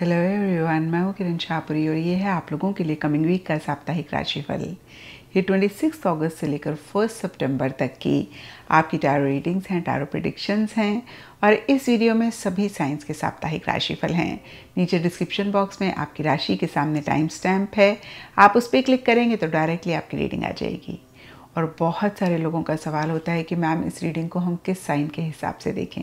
hello everyone मैं हूँ किरण शाहपुरी और ये है आप लोगों के लिए कमिंग वीक का साप्ताहिक राशिफल ये ट्वेंटी सिक्स अगस्त से लेकर फर्स्ट सितंबर तक की आपकी टैरो रीडिंग्स हैं टैरो प्रडिक्शंस हैं और इस वीडियो में सभी साइंस के साप्ताहिक राशिफल हैं नीचे डिस्क्रिप्शन बॉक्स में आपकी राशि के सामने टाइम स्टैम्प है आप उस पर क्लिक करेंगे तो डायरेक्टली आपकी रीडिंग आ जाएगी और बहुत सारे लोगों का सवाल होता है कि मैम इस रीडिंग को हम किस साइन के हिसाब से देखें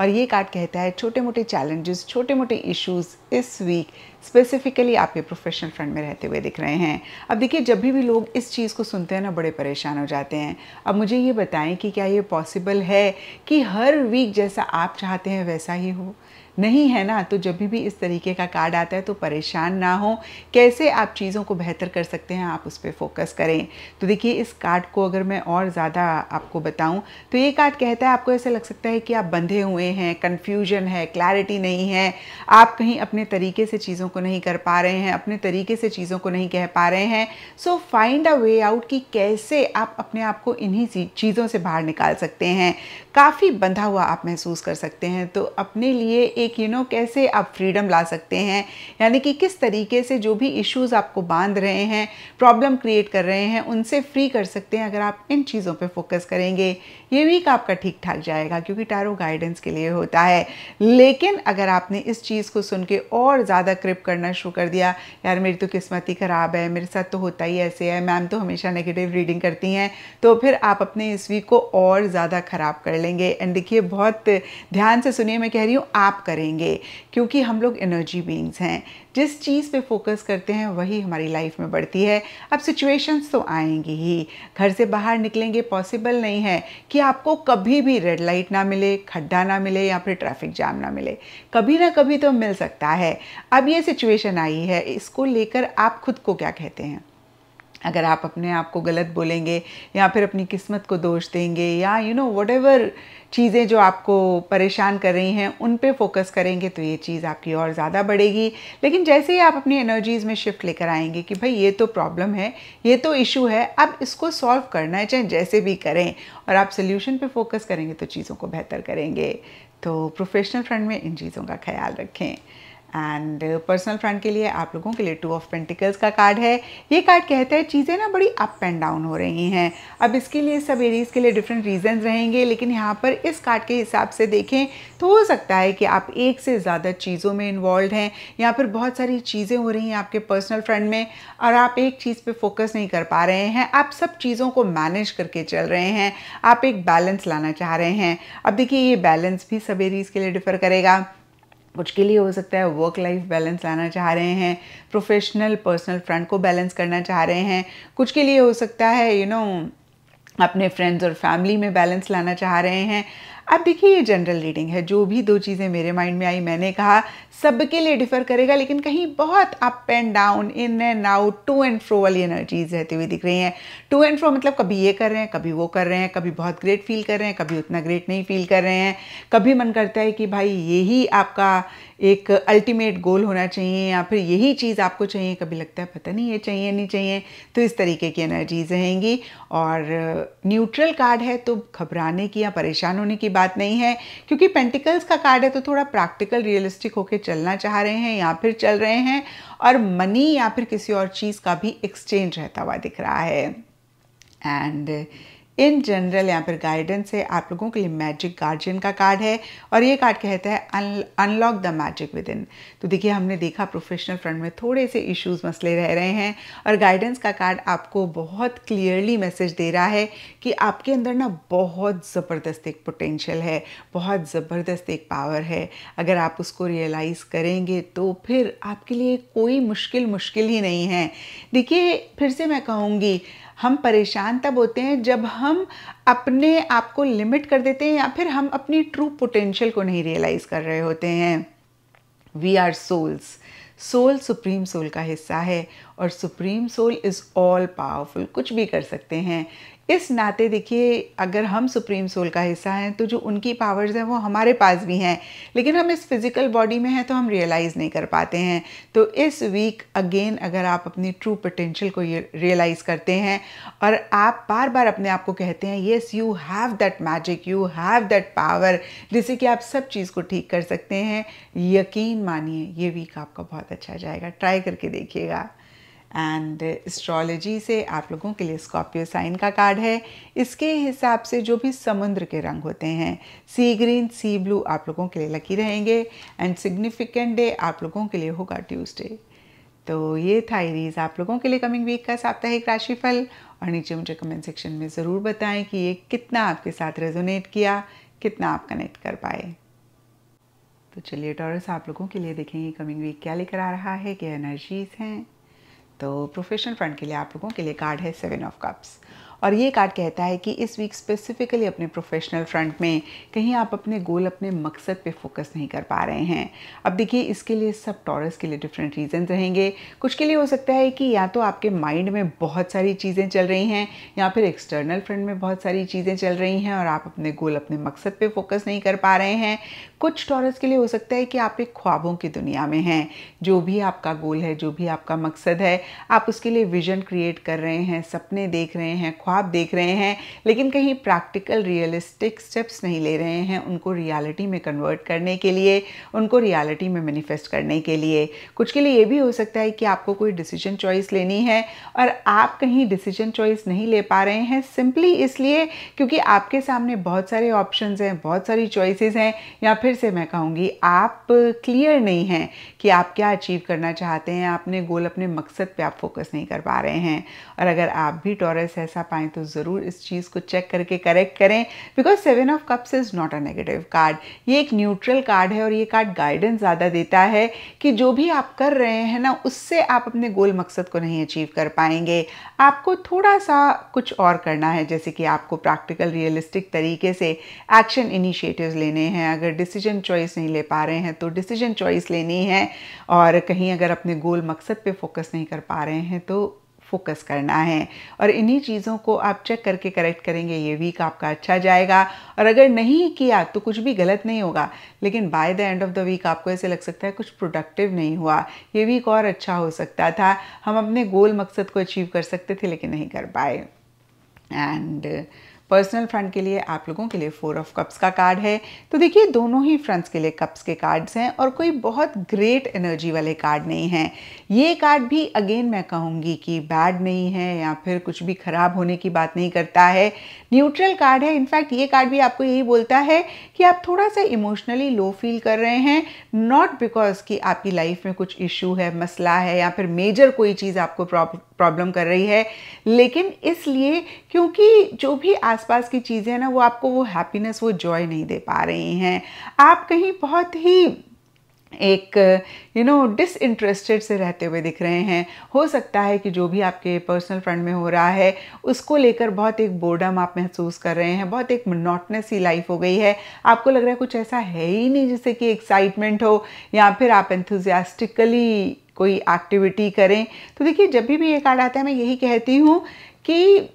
और ये कार्ड कहता है छोटे मोटे चैलेंजेस छोटे मोटे इश्यूज इस वीक स्पेसिफिकली आपके प्रोफेशनल फ्रंट में रहते हुए दिख रहे हैं अब देखिए जब भी भी लोग इस चीज़ को सुनते हैं ना बड़े परेशान हो जाते हैं अब मुझे ये बताएं कि क्या ये पॉसिबल है कि हर वीक जैसा आप चाहते हैं वैसा ही हो नहीं है ना तो जब भी इस तरीके का कार्ड आता है तो परेशान ना हो कैसे आप चीज़ों को बेहतर कर सकते हैं आप उस पर फोकस करें तो देखिए इस कार्ड को अगर मैं और ज़्यादा आपको बताऊं तो ये कार्ड कहता है आपको ऐसा लग सकता है कि आप बंधे हुए हैं कन्फ्यूजन है क्लैरिटी नहीं है आप कहीं अपने तरीके से चीज़ों को नहीं कर पा रहे हैं अपने तरीके से चीज़ों को नहीं कह पा रहे हैं so find a way out कि कैसे आप अपने आप को इन्हीं चीज़ों से बाहर निकाल सकते हैं काफ़ी बंधा हुआ आप महसूस कर सकते हैं तो अपने लिए एक एक यू you नो know, कैसे आप फ्रीडम ला सकते हैं यानी कि किस तरीके से जो भी इश्यूज आपको बांध रहे हैं प्रॉब्लम क्रिएट कर रहे हैं उनसे फ्री कर सकते हैं अगर आप इन चीज़ों पे फोकस करेंगे ये वीक आपका ठीक ठाक जाएगा क्योंकि टैरो गाइडेंस के लिए होता है लेकिन अगर आपने इस चीज़ को सुन के और ज़्यादा क्रिप करना शुरू कर दिया यार मेरी तो किस्मत ही ख़राब है मेरे साथ तो होता ही ऐसे है मैम तो हमेशा नेगेटिव रीडिंग करती हैं तो फिर आप अपने इस वीक को और ज़्यादा ख़राब कर लेंगे एंड देखिए बहुत ध्यान से सुनिए मैं कह रही हूँ आप करें करेंगे क्योंकि हम लोग एनर्जी बींग्स हैं जिस चीज़ पे फोकस करते हैं वही हमारी लाइफ में बढ़ती है अब सिचुएशंस तो आएंगी ही घर से बाहर निकलेंगे पॉसिबल नहीं है कि आपको कभी भी रेड लाइट ना मिले खड्डा ना मिले या फिर ट्रैफिक जाम ना मिले कभी ना कभी तो मिल सकता है अब ये सिचुएशन आई है इसको लेकर आप खुद को क्या कहते हैं अगर आप अपने आप को गलत बोलेंगे या फिर अपनी किस्मत को दोष देंगे या यू नो वट चीज़ें जो आपको परेशान कर रही हैं उन पे फोकस करेंगे तो ये चीज़ आपकी और ज़्यादा बढ़ेगी लेकिन जैसे ही आप अपनी एनर्जीज़ में शिफ्ट लेकर आएंगे कि भाई ये तो प्रॉब्लम है ये तो इशू है अब इसको सॉल्व करना है चाहे जैसे भी करें और आप सोल्यूशन पर फोकस करेंगे तो चीज़ों को बेहतर करेंगे तो प्रोफेशनल फ्रंट में इन चीज़ों का ख्याल रखें एंड पर्सनल फ्रंट के लिए आप लोगों के लिए टू ऑफ पेंटिकल्स का कार्ड है ये कार्ड कहता है चीज़ें ना बड़ी अप एंड डाउन हो रही हैं अब इसके लिए सब एरीज़ के लिए डिफरेंट रीजंस रहेंगे लेकिन यहाँ पर इस कार्ड के हिसाब से देखें तो हो सकता है कि आप एक से ज़्यादा चीज़ों में इन्वॉल्व हैं यहाँ पर बहुत सारी चीज़ें हो रही हैं आपके पर्सनल फ्रंट में और आप एक चीज़ पर फोकस नहीं कर पा रहे हैं आप सब चीज़ों को मैनेज करके चल रहे हैं आप एक बैलेंस लाना चाह रहे हैं अब देखिए ये बैलेंस भी सब एरीज़ के लिए डिफ़र करेगा कुछ के लिए हो सकता है वर्क लाइफ बैलेंस लाना चाह रहे हैं प्रोफेशनल पर्सनल फ्रंट को बैलेंस करना चाह रहे हैं कुछ के लिए हो सकता है यू you नो know, अपने फ्रेंड्स और फैमिली में बैलेंस लाना चाह रहे हैं अब देखिए ये जनरल रीडिंग है जो भी दो चीज़ें मेरे माइंड में आई मैंने कहा सबके लिए डिफर करेगा लेकिन कहीं बहुत up and down in and out to and fro वाली एनर्जीज रहती हुई दिख रही हैं टू एंड फ्रो मतलब कभी ये कर रहे हैं कभी वो कर रहे हैं कभी बहुत ग्रेट फील कर रहे हैं कभी उतना ग्रेट नहीं फील कर रहे हैं कभी मन करता है कि भाई यही आपका एक अल्टीमेट गोल होना चाहिए या फिर यही चीज़ आपको चाहिए कभी लगता है पता नहीं ये चाहिए नहीं चाहिए तो इस तरीके की एनर्जीज रहेंगी और न्यूट्रल कार्ड है तो घबराने की या परेशान होने की बात नहीं है क्योंकि पेंटिकल्स का कार्ड है तो थोड़ा प्रैक्टिकल रियलिस्टिक होकर चलना चाह रहे हैं या फिर चल रहे हैं और मनी या फिर किसी और चीज़ का भी एक्सचेंज रहता हुआ दिख रहा है एंड इन जनरल यहाँ पर गाइडेंस है आप लोगों के लिए मैजिक गार्जियन का कार्ड है और ये कार्ड कहता है unlock the magic within तो देखिए हमने देखा प्रोफेशनल फ्रंट में थोड़े से इश्यूज मसले रह रहे हैं और गाइडेंस का कार्ड आपको बहुत क्लियरली मैसेज दे रहा है कि आपके अंदर ना बहुत ज़बरदस्त एक पोटेंशियल है बहुत ज़बरदस्त एक पावर है अगर आप उसको रियलाइज़ करेंगे तो फिर आपके लिए कोई मुश्किल मुश्किल ही नहीं है देखिए फिर से मैं कहूँगी हम परेशान तब होते हैं जब हम अपने आप को लिमिट कर देते हैं या फिर हम अपनी ट्रू पोटेंशियल को नहीं रियलाइज़ कर रहे होते हैं we are souls soul supreme soul का हिस्सा है और supreme soul is all powerful कुछ भी कर सकते हैं इस नाते देखिए अगर हम सुप्रीम सोल का हिस्सा हैं तो जो उनकी पावर्स हैं वो हमारे पास भी हैं लेकिन हम इस फिज़िकल बॉडी में हैं तो हम रियलाइज़ नहीं कर पाते हैं तो इस वीक अगेन अगर आप अपनी ट्रू पोटेंशियल को रियलाइज़ करते हैं और आप बार बार अपने आप को कहते हैं yes you have that magic you have that power जिससे कि आप सब चीज़ को ठीक कर सकते हैं यकीन मानिए ये वीक आपका बहुत अच्छा जाएगा ट्राई करके देखिएगा एंड एस्ट्रोलॉजी uh, से आप लोगों के लिए स्कॉर्पियो साइन का कार्ड है इसके हिसाब से जो भी समुद्र के रंग होते हैं सी ग्रीन सी ब्लू आप लोगों के लिए लकी रहेंगे एंड सिग्निफिकेंट डे आप लोगों के लिए होगा ट्यूसडे तो ये था इरीज आप लोगों के लिए कमिंग वीक का साप्ताहिक राशिफल और नीचे मुझे कमेंट सेक्शन में ज़रूर बताएं कि ये कितना आपके साथ रेजोनेट किया कितना आप कनेक्ट कर पाए तो चलिए टॉरस आप लोगों के लिए देखेंगे कमिंग वीक क्या लेकर आ रहा है क्या एनर्जीज हैं तो प्रोफेशनल फ्रंट के लिए आप लोगों के लिए कार्ड है सेवन ऑफ कप्स और ये कार्ड कहता है कि इस वीक स्पेसिफिकली अपने प्रोफेशनल फ्रंट में कहीं आप अपने गोल अपने मकसद पे फोकस नहीं कर पा रहे हैं अब देखिए इसके लिए सब टॉरस के लिए डिफरेंट रीजन रहेंगे कुछ के लिए हो सकता है कि या तो आपके माइंड में बहुत सारी चीज़ें चल रही हैं या फिर एक्सटर्नल फ्रंट में बहुत सारी चीज़ें चल रही हैं और आप अपने गोल अपने मकसद पर फोकस नहीं कर पा रहे हैं कुछ टॉरस के लिए हो सकता है कि आप एक ख्वाबों की दुनिया में हैं जो भी आपका गोल है जो भी आपका मकसद है आप उसके लिए विजन क्रिएट कर रहे हैं सपने देख रहे हैं ख्वाब देख रहे हैं लेकिन कहीं प्रैक्टिकल रियलिस्टिक स्टेप्स नहीं ले रहे हैं उनको रियलिटी में कन्वर्ट करने के लिए उनको रियलिटी में मैनिफेस्ट करने के लिए कुछ के लिए ये भी हो सकता है कि आपको कोई डिसीजन चॉइस लेनी है और आप कहीं डिसीजन चॉइस नहीं ले पा रहे हैं सिंपली इसलिए क्योंकि आपके सामने बहुत सारे ऑप्शन हैं बहुत सारी चॉइसिस हैं या फिर से मैं कहूँगी आप क्लियर नहीं हैं कि आप क्या अचीव करना चाहते हैं अपने गोल अपने मकसद पर आप फोकस नहीं कर पा रहे हैं और अगर आप भी टॉरस ऐसा पाए पाएँ तो ज़रूर इस चीज़ को चेक करके करेक्ट करें because seven of cups is not a negative card ये एक न्यूट्रल कार्ड है और ये कार्ड गाइडेंस ज़्यादा देता है कि जो भी आप कर रहे हैं ना उससे आप अपने गोल मकसद को नहीं अचीव कर पाएंगे आपको थोड़ा सा कुछ और करना है जैसे कि आपको प्रैक्टिकल रियलिस्टिक तरीके से एक्शन इनिशिएटिव्स लेने हैं अगर डिसीजन चॉइस नहीं ले पा रहे हैं तो डिसीजन चॉइस लेनी है और कहीं अगर अपने गोल मकसद पे फोकस नहीं कर पा रहे हैं तो फोकस करना है और इन्हीं चीज़ों को आप चेक करके करेक्ट करेंगे ये वीक आपका अच्छा जाएगा और अगर नहीं किया तो कुछ भी गलत नहीं होगा लेकिन by the end of the week आपको ऐसे लग सकता है कुछ प्रोडक्टिव नहीं हुआ ये वीक और अच्छा हो सकता था हम अपने गोल मकसद को अचीव कर सकते थे लेकिन नहीं कर पाए एंड पर्सनल फ्रंट के लिए आप लोगों के लिए फोर ऑफ कप्स का कार्ड है तो देखिए दोनों ही फ्रंट्स के लिए कप्स के कार्ड्स हैं और कोई बहुत ग्रेट एनर्जी वाले कार्ड नहीं हैं ये कार्ड भी अगेन मैं कहूँगी कि बैड नहीं है या फिर कुछ भी ख़राब होने की बात नहीं करता है न्यूट्रल कार्ड है इनफैक्ट ये कार्ड भी आपको यही बोलता है कि आप थोड़ा सा इमोशनली लो फील कर रहे हैं नॉट बिकॉज कि आपकी लाइफ में कुछ इशू है मसला है या फिर मेजर कोई चीज़ आपको प्रॉब्लम प्रॉब्लम कर रही है लेकिन इसलिए क्योंकि जो भी आसपास की चीज़ें हैं ना वो आपको वो हैप्पीनेस वो जॉय नहीं दे पा रही हैं आप कहीं बहुत ही एक यू नो डिसइंटरेस्टेड से रहते हुए दिख रहे हैं हो सकता है कि जो भी आपके पर्सनल फ्रेंड में हो रहा है उसको लेकर बहुत एक बोर्डम आप महसूस कर रहे हैं बहुत एक मोनोटनस ही लाइफ हो गई है आपको लग रहा है कुछ ऐसा है ही नहीं जिससे कि एक्साइटमेंट हो या फिर आप एंथुजियास्टिकली कोई एक्टिविटी करें तो देखिए जब भी भी ये कार्ड आता है मैं यही कहती हूँ कि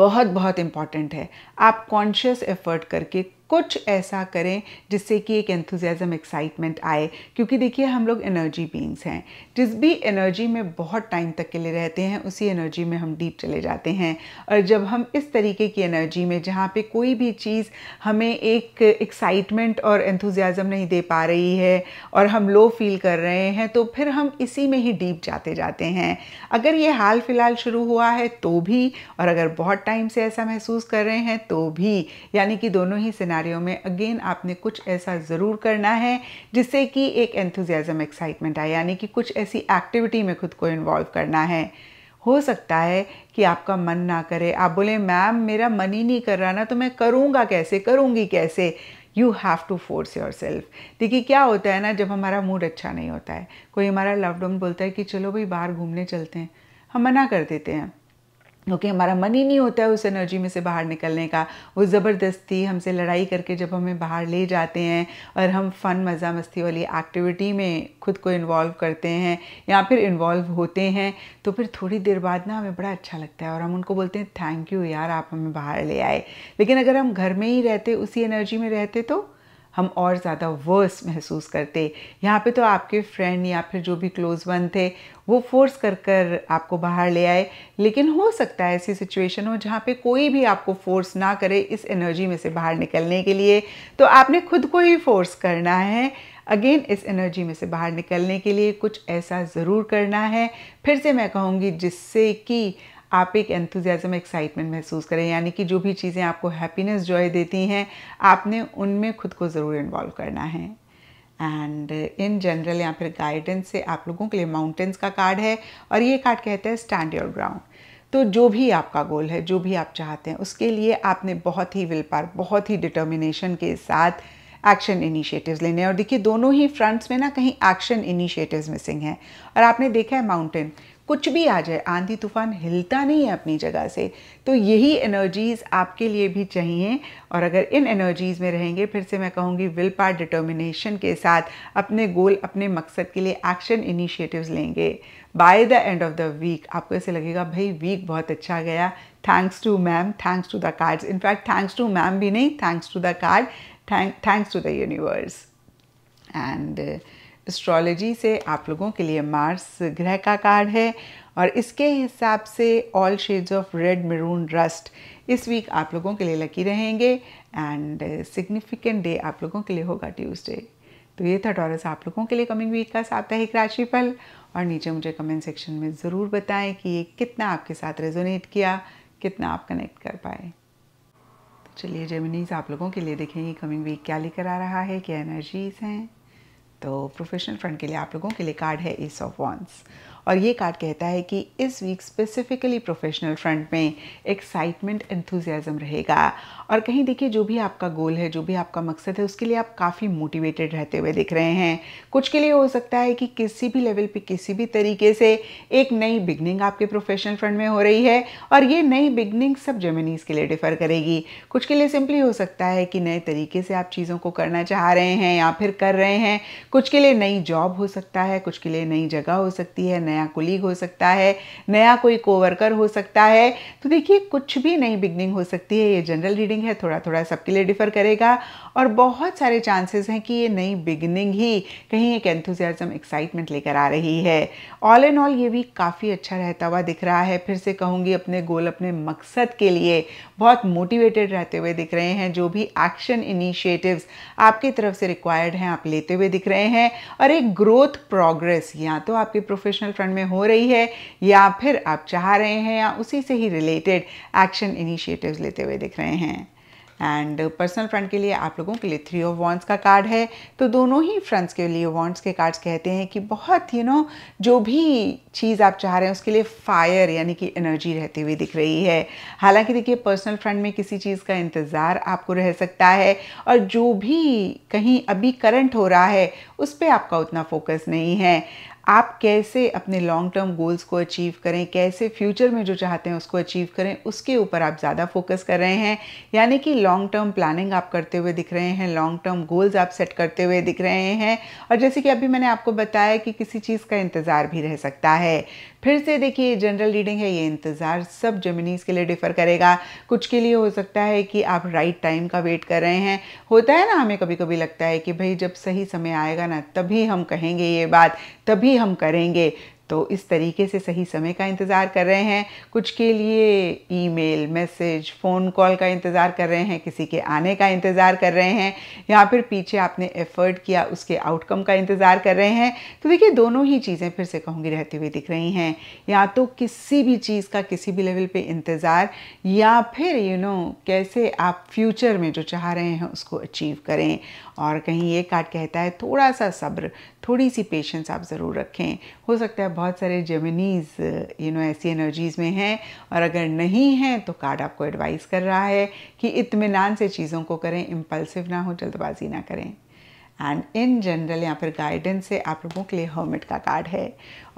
बहुत बहुत इम्पॉर्टेंट है आप कॉन्शियस एफर्ट करके कुछ ऐसा करें जिससे कि एक एंथुजियाज़म एक्साइटमेंट आए क्योंकि देखिए हम लोग एनर्जी बींग्स हैं जिस भी एनर्जी में बहुत टाइम तक के लिए रहते हैं उसी एनर्जी में हम डीप चले जाते हैं और जब हम इस तरीके की एनर्जी में जहाँ पे कोई भी चीज़ हमें एक एक्साइटमेंट और एंथुजियाज़म नहीं दे पा रही है और हम लो फील कर रहे हैं तो फिर हम इसी में ही डीप जाते जाते हैं अगर ये हाल फिलहाल शुरू हुआ है तो भी और अगर बहुत टाइम से ऐसा महसूस कर रहे हैं तो भी यानी कि दोनों ही सिनारी सिनेरियो में अगेन आपने कुछ ऐसा ज़रूर करना है जिससे कि एक एंथुजियाज़म एक्साइटमेंट आए यानी कि कुछ ऐसी एक्टिविटी में खुद को इन्वॉल्व करना है हो सकता है कि आपका मन ना करे आप बोले मैम मेरा मन ही नहीं कर रहा ना तो मैं करूँगा कैसे करूँगी कैसे you have to force yourself देखिए क्या होता है ना जब हमारा मूड अच्छा नहीं होता है कोई हमारा लवड बोलता है कि चलो भाई बाहर घूमने चलते हैं हम मना कर देते हैं क्योंकि okay, हमारा मन ही नहीं होता है उस एनर्जी में से बाहर निकलने का वो ज़बरदस्ती हमसे लड़ाई करके जब हमें बाहर ले जाते हैं और हम फ़न मज़ा मस्ती वाली एक्टिविटी में खुद को इन्वॉल्व करते हैं या फिर इन्वॉल्व होते हैं तो फिर थोड़ी देर बाद ना हमें बड़ा अच्छा लगता है और हम उनको बोलते हैं थैंक यू यार आप हमें बाहर ले आए लेकिन अगर हम घर में ही रहते उसी एनर्जी में रहते तो हम और ज़्यादा वर्स महसूस करते यहाँ पे तो आपके फ्रेंड या फिर जो भी क्लोज़ वन थे वो फोर्स कर कर आपको बाहर ले आए लेकिन हो सकता है ऐसी सिचुएशन हो जहाँ पे कोई भी आपको फोर्स ना करे इस एनर्जी में से बाहर निकलने के लिए तो आपने खुद को ही फोर्स करना है अगेन इस एनर्जी में से बाहर निकलने के लिए कुछ ऐसा ज़रूर करना है फिर से मैं कहूँगी जिससे कि आप एक एंथुजियाज़म एक्साइटमेंट महसूस करें यानी कि जो भी चीज़ें आपको हैप्पीनेस जॉय देती हैं आपने उनमें खुद को ज़रूर इन्वॉल्व करना है एंड इन जनरल या फिर गाइडेंस से आप लोगों के लिए माउंटेंस का कार्ड है और ये कार्ड कहता है स्टैंड योर ग्राउंड तो जो भी आपका गोल है जो भी आप चाहते हैं उसके लिए आपने बहुत ही विल पार बहुत ही डिटर्मिनेशन के साथ एक्शन इनिशिएटिव्स लेने हैं और देखिए दोनों ही फ्रंट्स में ना कहीं एक्शन इनिशिएटिव्स मिसिंग हैं और आपने देखा है माउंटेन कुछ भी आ जाए आंधी तूफान हिलता नहीं है अपनी जगह से तो यही एनर्जीज़ आपके लिए भी चाहिए और अगर इन एनर्जीज़ में रहेंगे फिर से मैं कहूँगी विल पार डिटर्मिनेशन के साथ अपने गोल अपने मकसद के लिए एक्शन इनिशिएटिव्स लेंगे by the end of the week आपको ऐसे लगेगा भाई वीक बहुत अच्छा गया thanks to ma'am thanks to the cards in fact thanks to ma'am भी नहीं thanks to the card thanks to the universe and astrology से आप लोगों के लिए मार्स ग्रह का कार्ड है और इसके हिसाब से all shades of red maroon rust इस वीक आप लोगों के लिए लकी रहेंगे एंड सिग्निफिकेंट डे आप लोगों के लिए होगा ट्यूसडे तो ये था टॉरस आप लोगों के लिए कमिंग वीक का साप्ताहिक राशिफल और नीचे मुझे कमेंट सेक्शन में ज़रूर बताएं कि ये कितना आपके साथ रेजोनेट किया कितना आप कनेक्ट कर पाए तो चलिए जेमिनीज आप लोगों के लिए देखेंगे कमिंग वीक क्या लेकर आ रहा है क्या एनर्जीज़ हैं तो प्रोफेशनल फ्रंट के लिए आप लोगों के लिए कार्ड है ईस ऑफ वॉन्स और ये कार्ड कहता है कि इस वीक स्पेसिफिकली प्रोफेशनल फ्रंट में एक्साइटमेंट एंथुजियाज़म रहेगा और कहीं देखिए जो भी आपका गोल है जो भी आपका मकसद है उसके लिए आप काफ़ी मोटिवेटेड रहते हुए दिख रहे हैं कुछ के लिए हो सकता है कि किसी भी लेवल पे किसी भी तरीके से एक नई बिगनिंग आपके प्रोफेशनल फ्रंट में हो रही है और ये नई बिगनिंग सब जर्मनीज के लिए डिफ़र करेगी कुछ के लिए सिंपली हो सकता है कि नए तरीके से आप चीज़ों को करना चाह रहे हैं या फिर कर रहे हैं कुछ के लिए नई जॉब हो सकता है कुछ के लिए नई जगह हो सकती है नया नया कुलीग हो सकता है नया कोई कोवर्कर हो सकता है तो देखिए कुछ भी नई बिगनिंग हो सकती है ये जनरल रीडिंग है थोड़ा थोड़ा सबके लिए डिफर करेगा और बहुत सारे चांसेस हैं कि ये नई बिगनिंग ही कहीं एक एंथुजियाजम एक्साइटमेंट लेकर आ रही है ऑल एंड ऑल ये भी काफ़ी अच्छा रहता हुआ दिख रहा है फिर से कहूँगी अपने गोल अपने मकसद के लिए बहुत मोटिवेटेड रहते हुए दिख रहे हैं जो भी एक्शन इनिशिएटिव्स आपकी तरफ से रिक्वायर्ड हैं आप लेते हुए दिख रहे हैं और एक ग्रोथ प्रोग्रेस या तो आपकी प्रोफेशनल फ्रंट में हो रही है या फिर आप चाह रहे हैं या उसी से ही रिलेटेड एक्शन इनिशिएटिव्स लेते हुए दिख रहे हैं एंड पर्सनल फ्रंट के लिए आप लोगों के लिए थ्री ऑफ वॉन्ट्स का कार्ड है तो दोनों ही फ्रंट्स के लिए वॉन्ट्स के कार्ड्स कहते हैं कि बहुत यू you नो know, जो भी चीज़ आप चाह रहे हैं उसके लिए फायर यानी कि एनर्जी रहती हुई दिख रही है हालांकि देखिए पर्सनल फ्रंट में किसी चीज़ का इंतज़ार आपको रह सकता है और जो भी कहीं अभी करंट हो रहा है उस पर आपका उतना फोकस नहीं है आप कैसे अपने लॉन्ग टर्म गोल्स को अचीव करें कैसे फ्यूचर में जो चाहते हैं उसको अचीव करें उसके ऊपर आप ज़्यादा फोकस कर रहे हैं यानी कि लॉन्ग टर्म प्लानिंग आप करते हुए दिख रहे हैं लॉन्ग टर्म गोल्स आप सेट करते हुए दिख रहे हैं और जैसे कि अभी मैंने आपको बताया कि किसी चीज़ का इंतज़ार भी रह सकता है फिर से देखिए जनरल रीडिंग है ये इंतज़ार सब जमिनीज के लिए डिफ़र करेगा कुछ के लिए हो सकता है कि आप राइट टाइम का वेट कर रहे हैं होता है ना हमें कभी कभी लगता है कि भाई जब सही समय आएगा ना तभी हम कहेंगे ये बात तभी हम करेंगे तो इस तरीके से सही समय का इंतज़ार कर रहे हैं कुछ के लिए ईमेल मैसेज फ़ोन कॉल का इंतज़ार कर रहे हैं किसी के आने का इंतज़ार कर रहे हैं या फिर पीछे आपने एफ़र्ट किया उसके आउटकम का इंतज़ार कर रहे हैं तो देखिए दोनों ही चीज़ें फिर से कहूँगी रहती हुई दिख रही हैं या तो किसी भी चीज़ का किसी भी लेवल पर इंतज़ार या फिर यू you नो know, कैसे आप फ्यूचर में जो चाह रहे हैं उसको अचीव करें और कहीं ये कार्ड कहता है थोड़ा सा सब्र थोड़ी सी पेशेंस आप ज़रूर रखें हो सकता है बहुत सारे जेमिनीज़ यू नो ऐसी एनर्जीज़ में हैं और अगर नहीं हैं तो कार्ड आपको एडवाइस कर रहा है कि इतमान से चीज़ों को करें इम्पल्सिव ना हो जल्दबाजी ना करें एंड इन जनरल यहाँ पर गाइडेंस से आप लोगों के लिए हर्मिट का कार्ड है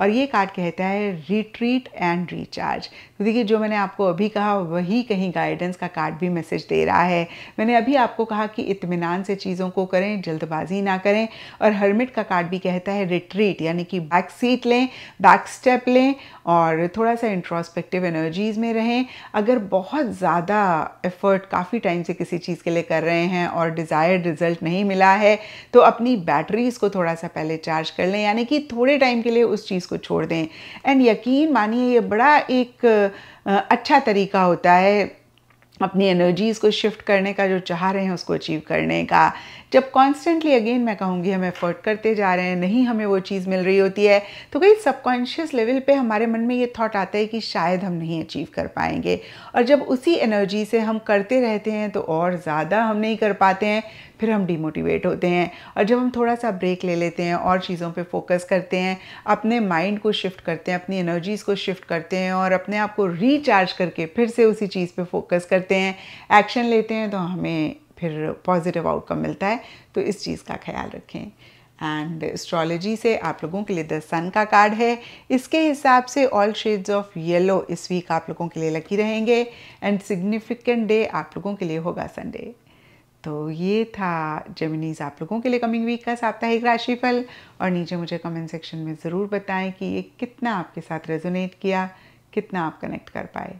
और ये कार्ड कहता है रिट्रीट एंड रिचार्ज तो देखिए जो मैंने आपको अभी कहा वही कहीं गाइडेंस का कार्ड भी मैसेज दे रहा है मैंने अभी आपको कहा कि इतमान से चीज़ों को करें जल्दबाजी ना करें और हर्मिट का कार्ड भी कहता है रिट्रीट यानी कि बैक सीट लें बैक स्टेप लें और थोड़ा सा इंट्रोस्पेक्टिव एनर्जीज़ में रहें अगर बहुत ज़्यादा एफर्ट काफ़ी टाइम से किसी चीज़ के लिए कर रहे हैं और डिज़ायर्ड रिजल्ट नहीं मिला है तो अपनी बैटरीज़ को थोड़ा सा पहले चार्ज कर लें यानी कि थोड़े टाइम के लिए उस चीज़ चीज़ को छोड़ दें एंड यकीन मानिए ये बड़ा एक अच्छा तरीका होता है अपनी एनर्जीज़ को शिफ्ट करने का जो चाह रहे हैं उसको अचीव करने का जब कॉन्स्टेंटली अगेन मैं कहूँगी हम एफर्ट करते जा रहे हैं नहीं हमें वो चीज़ मिल रही होती है तो कहीं सबकॉन्शियस लेवल पे हमारे मन में ये थॉट आता है कि शायद हम नहीं अचीव कर पाएंगे और जब उसी एनर्जी से हम करते रहते हैं तो और ज़्यादा हम नहीं कर पाते हैं फिर हम डिमोटिवेट होते हैं और जब हम थोड़ा सा ब्रेक ले लेते हैं और चीज़ों पे फोकस करते हैं अपने माइंड को शिफ्ट करते हैं अपनी एनर्जीज़ को शिफ्ट करते हैं और अपने आप को रिचार्ज करके फिर से उसी चीज़ पे फोकस करते हैं एक्शन लेते हैं तो हमें फिर पॉजिटिव आउटकम मिलता है तो इस चीज़ का ख्याल रखें एंड एस्ट्रोलॉजी से आप लोगों के लिए द सन का कार्ड है इसके हिसाब से ऑल शेड्स ऑफ येलो इस वीक आप लोगों के लिए लकी रहेंगे एंड सिग्निफिकेंट डे आप लोगों के लिए होगा संडे तो ये था जेमिनीज आप लोगों के लिए कमिंग वीक का साप्ताहिक राशिफल और नीचे मुझे कमेंट सेक्शन में ज़रूर बताएं कि ये कितना आपके साथ रेजोनेट किया कितना आप कनेक्ट कर पाए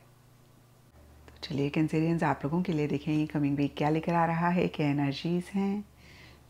तो चलिए कैंसेरियंस आप लोगों के लिए देखें ये कमिंग वीक क्या लेकर आ रहा है क्या एनर्जीज़ हैं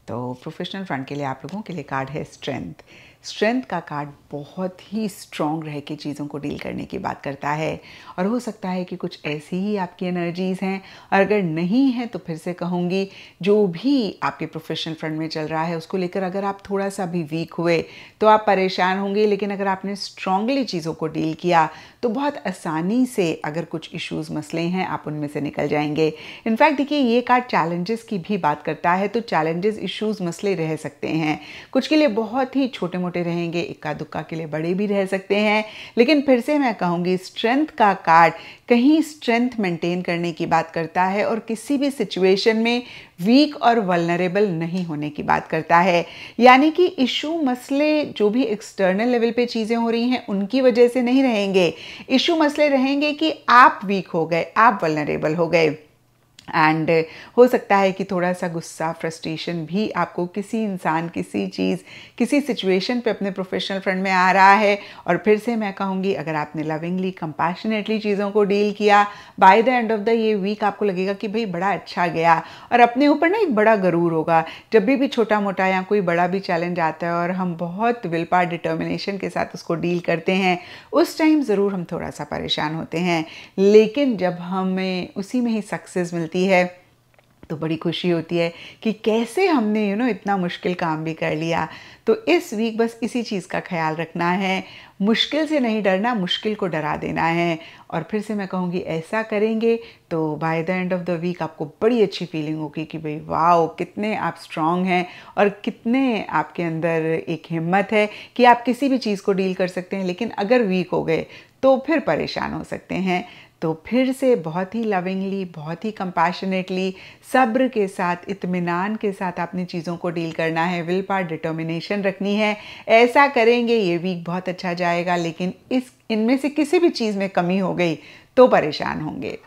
तो प्रोफेशनल फ्रंट के लिए आप लोगों के लिए कार्ड है स्ट्रेंथ स्ट्रेंथ का कार्ड बहुत ही स्ट्रॉन्ग रह के चीज़ों को डील करने की बात करता है और हो सकता है कि कुछ ऐसी ही आपकी एनर्जीज़ हैं और अगर नहीं है तो फिर से कहूँगी जो भी आपके प्रोफेशनल फ्रंट में चल रहा है उसको लेकर अगर आप थोड़ा सा भी वीक हुए तो आप परेशान होंगे लेकिन अगर आपने स्ट्रांगली चीज़ों को डील किया तो बहुत आसानी से अगर कुछ इश्यूज़ मसले हैं आप उनमें से निकल जाएंगे इनफैक्ट देखिए ये कार्ड चैलेंजेस की भी बात करता है तो चैलेंजेस इश्यूज़ मसले रह सकते हैं कुछ के लिए बहुत ही छोटे मोटे छोटे रहेंगे इक्का दुक्का के लिए बड़े भी रह सकते हैं लेकिन फिर से मैं कहूँगी स्ट्रेंथ का कार्ड कहीं स्ट्रेंथ मेंटेन करने की बात करता है और किसी भी सिचुएशन में वीक और वलनरेबल नहीं होने की बात करता है यानी कि इशू मसले जो भी एक्सटर्नल लेवल पे चीज़ें हो रही हैं उनकी वजह से नहीं रहेंगे इशू मसले रहेंगे कि आप वीक हो गए आप वलनरेबल हो गए एंड uh, हो सकता है कि थोड़ा सा गुस्सा फ्रस्ट्रेशन भी आपको किसी इंसान किसी चीज़ किसी सिचुएशन पे अपने प्रोफेशनल फ्रेंड में आ रहा है और फिर से मैं कहूँगी अगर आपने लविंगली कंपैशनेटली चीज़ों को डील किया by the end of the ये वीक आपको लगेगा कि भाई बड़ा अच्छा गया और अपने ऊपर ना एक बड़ा गरूर होगा जब भी भी छोटा मोटा या कोई बड़ा भी चैलेंज आता है और हम बहुत विल पार डिटर्मिनेशन के साथ उसको डील करते हैं उस टाइम ज़रूर हम थोड़ा सा परेशान होते हैं लेकिन जब हमें उसी में ही सक्सेस मिलती मिलती है तो बड़ी खुशी होती है कि कैसे हमने यू you नो know, इतना मुश्किल काम भी कर लिया तो इस वीक बस इसी चीज़ का ख्याल रखना है मुश्किल से नहीं डरना मुश्किल को डरा देना है और फिर से मैं कहूँगी ऐसा करेंगे तो by the end of the week आपको बड़ी अच्छी फीलिंग होगी कि भाई वाह कितने आप स्ट्रांग हैं और कितने आपके अंदर एक हिम्मत है कि आप किसी भी चीज़ को डील कर सकते हैं लेकिन अगर वीक हो गए तो फिर परेशान हो सकते हैं तो फिर से बहुत ही लविंगली बहुत ही कंपैशनेटली सब्र के साथ इतमान के साथ अपनी चीज़ों को डील करना है विल पार डिटर्मिनेशन रखनी है ऐसा करेंगे ये वीक बहुत अच्छा जाएगा लेकिन इस इनमें से किसी भी चीज़ में कमी हो गई तो परेशान होंगे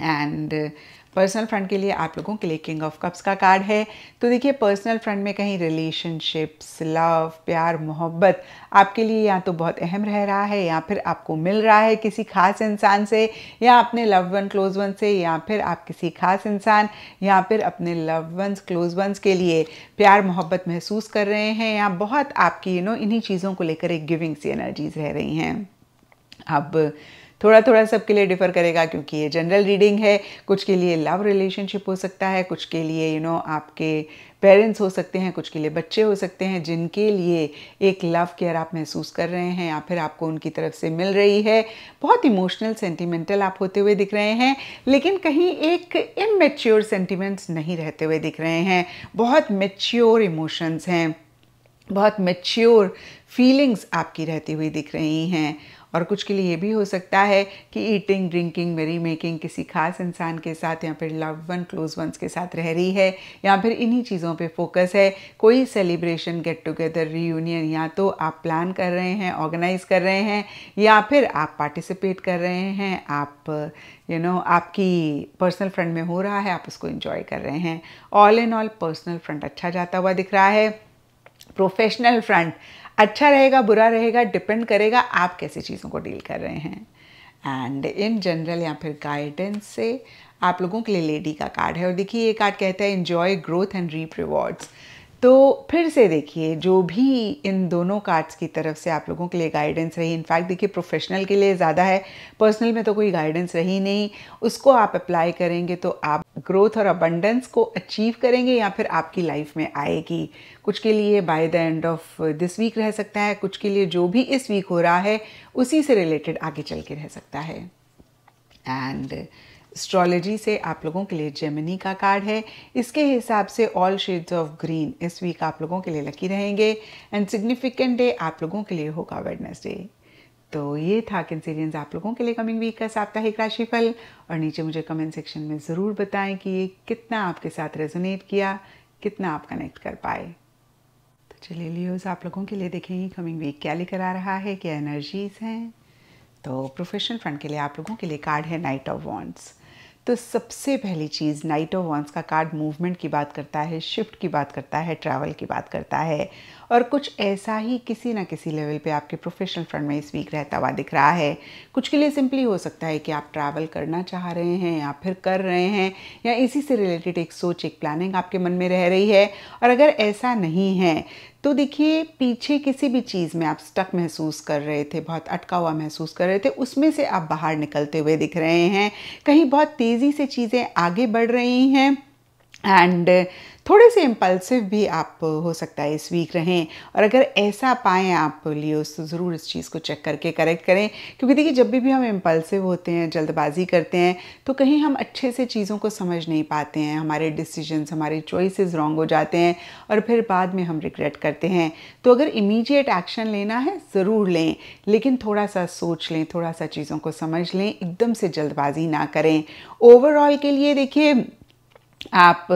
एंड uh, पर्सनल फ्रंट के लिए आप लोगों के लिए किंग ऑफ कप्स का कार्ड है तो देखिए पर्सनल फ्रंट में कहीं रिलेशनशिप्स लव प्यार मोहब्बत आपके लिए या तो बहुत अहम रह रहा है या फिर आपको मिल रहा है किसी खास इंसान से या अपने लव वन क्लोज वन से या फिर आप किसी खास इंसान या फिर अपने लव वंस क्लोज वंस के लिए प्यार मोहब्बत महसूस कर रहे हैं या बहुत आपकी यू नो इन्हीं चीज़ों को लेकर एक गिविंग सी एनर्जीज रह रही हैं अब थोड़ा थोड़ा सबके लिए डिफर करेगा क्योंकि ये जनरल रीडिंग है कुछ के लिए लव रिलेशनशिप हो सकता है कुछ के लिए यू you नो know, आपके पेरेंट्स हो सकते हैं कुछ के लिए बच्चे हो सकते हैं जिनके लिए एक लव केयर आप महसूस कर रहे हैं या फिर आपको उनकी तरफ से मिल रही है बहुत इमोशनल सेंटिमेंटल आप होते हुए दिख रहे हैं लेकिन कहीं एक इमेच्योर सेंटिमेंट्स नहीं रहते हुए दिख रहे हैं बहुत मेच्योर इमोशंस हैं बहुत मेच्योर फीलिंग्स आपकी रहती हुई दिख रही हैं और कुछ के लिए ये भी हो सकता है कि ईटिंग ड्रिंकिंग मेरी मेकिंग किसी खास इंसान के साथ या फिर लव वन क्लोज वंस के साथ रह रही है या फिर इन्हीं चीज़ों पे फोकस है कोई सेलिब्रेशन गेट टुगेदर रीयूनियन या तो आप प्लान कर रहे हैं ऑर्गेनाइज कर रहे हैं या फिर आप पार्टिसिपेट कर रहे हैं आप यू you नो know, आपकी पर्सनल फ्रेंड में हो रहा है आप उसको इन्जॉय कर रहे हैं all in all personal friend अच्छा जाता हुआ दिख रहा है प्रोफेशनल फ्रंट अच्छा रहेगा बुरा रहेगा डिपेंड करेगा आप कैसी चीज़ों को डील कर रहे हैं एंड इन जनरल या फिर गाइडेंस से आप लोगों के लिए लेडी का कार्ड है और देखिए ये कार्ड कहता है enjoy growth and reap rewards तो फिर से देखिए जो भी इन दोनों कार्ड्स की तरफ से आप लोगों के लिए गाइडेंस रही इनफैक्ट देखिए प्रोफेशनल के लिए ज़्यादा है पर्सनल में तो कोई गाइडेंस रही नहीं उसको आप अप्लाई करेंगे तो आप ग्रोथ और अबंडेंस को अचीव करेंगे या फिर आपकी लाइफ में आएगी कुछ के लिए by the end of this week रह सकता है कुछ के लिए जो भी इस वीक हो रहा है उसी से रिलेटेड आगे चल के रह सकता है एंड एस्ट्रोलॉजी से आप लोगों के लिए जेमिनी का कार्ड है इसके हिसाब से ऑल शेड्स ऑफ ग्रीन इस वीक आप लोगों के लिए लकी रहेंगे एंड सिग्निफिकेंट डे आप लोगों के लिए होगा वेडनेसडे तो ये था कैंसेरियंस आप लोगों के लिए कमिंग वीक का साप्ताहिक राशिफल और नीचे मुझे कमेंट सेक्शन में ज़रूर बताएं कि ये कितना आपके साथ रेजोनेट किया कितना आप कनेक्ट कर पाए तो चलिए लियोज आप लोगों के लिए देखेंगे कमिंग वीक क्या लेकर आ रहा है क्या एनर्जीज हैं तो प्रोफेशनल फ्रंट के लिए आप लोगों के लिए कार्ड है नाइट ऑफ वॉन्ट्स तो सबसे पहली चीज़ नाइट ऑफ वंस का कार्ड मूवमेंट की बात करता है शिफ्ट की बात करता है ट्रैवल की बात करता है और कुछ ऐसा ही किसी ना किसी लेवल पे आपके प्रोफेशनल फ्रंट में इस वीक रहता हुआ दिख रहा है कुछ के लिए सिंपली हो सकता है कि आप ट्रैवल करना चाह रहे हैं या फिर कर रहे हैं या इसी से रिलेटेड एक सोच एक प्लानिंग आपके मन में रह रही है और अगर ऐसा नहीं है तो देखिए पीछे किसी भी चीज़ में आप स्टक महसूस कर रहे थे बहुत अटका हुआ महसूस कर रहे थे उसमें से आप बाहर निकलते हुए दिख रहे हैं कहीं बहुत तेज़ी से चीज़ें आगे बढ़ रही हैं एंड थोड़े से इम्पल्सिव भी आप हो सकता है इस वीक रहें और अगर ऐसा पाएँ आप लियो तो ज़रूर इस चीज़ को चेक करके करेक्ट करें क्योंकि देखिए जब भी भी हम इम्पल्सिव होते हैं जल्दबाजी करते हैं तो कहीं हम अच्छे से चीज़ों को समझ नहीं पाते हैं हमारे डिसीजंस हमारे चॉइसेस रॉन्ग हो जाते हैं और फिर बाद में हम रिग्रेट करते हैं तो अगर इमीडिएट एक्शन लेना है ज़रूर लें लेकिन थोड़ा सा सोच लें थोड़ा सा चीज़ों को समझ लें एकदम से जल्दबाजी ना करें ओवरऑल के लिए देखिए आप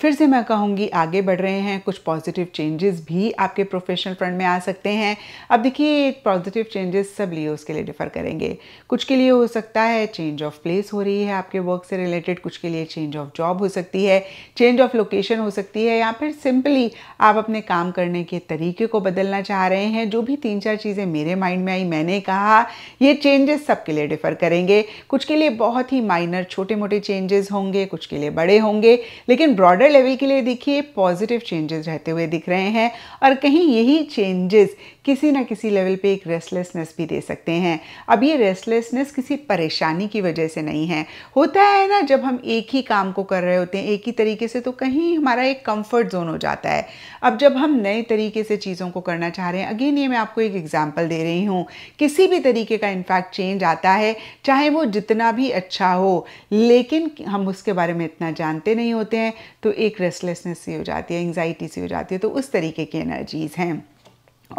फिर से मैं कहूँगी आगे बढ़ रहे हैं कुछ पॉजिटिव चेंजेस भी आपके प्रोफेशनल फ्रंट में आ सकते हैं अब देखिए पॉजिटिव चेंजेस सब लिए उसके लिए डिफर करेंगे कुछ के लिए हो सकता है चेंज ऑफ प्लेस हो रही है आपके वर्क से रिलेटेड कुछ के लिए चेंज ऑफ जॉब हो सकती है चेंज ऑफ लोकेशन हो सकती है या फिर सिंपली आप अपने काम करने के तरीके को बदलना चाह रहे हैं जो भी तीन चार चीज़ें मेरे माइंड में आई मैंने कहा ये चेंजेस सबके लिए डिफर करेंगे कुछ के लिए बहुत ही माइनर छोटे मोटे चेंजेस होंगे कुछ के लिए बड़े होंगे लेकिन ब्रॉडर बड़े लेवल के लिए देखिए पॉजिटिव चेंजेस रहते हुए दिख रहे हैं और कहीं यही चेंजेस किसी ना किसी लेवल पे एक रेस्टलेसनेस भी दे सकते हैं अब ये रेस्टलेसनेस किसी परेशानी की वजह से नहीं है होता है ना जब हम एक ही काम को कर रहे होते हैं एक ही तरीके से तो कहीं हमारा एक कंफर्ट जोन हो जाता है अब जब हम नए तरीके से चीज़ों को करना चाह रहे हैं अगेन ये मैं आपको एक एग्जाम्पल दे रही हूँ किसी भी तरीके का इनफैक्ट चेंज आता है चाहे वो जितना भी अच्छा हो लेकिन हम उसके बारे में इतना जानते नहीं होते हैं तो एक रेस्टलेसनेस सी हो जाती है एंग्जाइटी सी हो जाती है तो उस तरीके की एनर्जीज़ हैं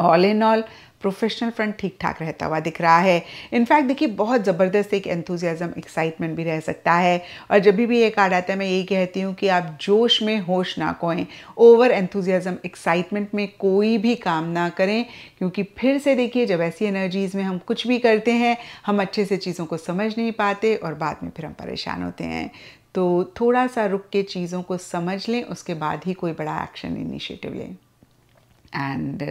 all in all professional front ठीक ठाक रहता हुआ दिख रहा है इनफैक्ट देखिए बहुत ज़बरदस्त एक एंथुजियाज़म एक्साइटमेंट भी रह सकता है और जब भी ये कार्ड आता है मैं यही कहती हूँ कि आप जोश में होश ना कोएं ओवर एंथुजियाज़म एक्साइटमेंट में कोई भी काम ना करें क्योंकि फिर से देखिए जब ऐसी एनर्जीज़ में हम कुछ भी करते हैं हम अच्छे से चीज़ों को समझ नहीं पाते और बाद में फिर हम परेशान होते हैं तो थोड़ा सा रुक के चीज़ों को समझ लें उसके बाद ही कोई बड़ा एक्शन इनिशिएटिव लें एंड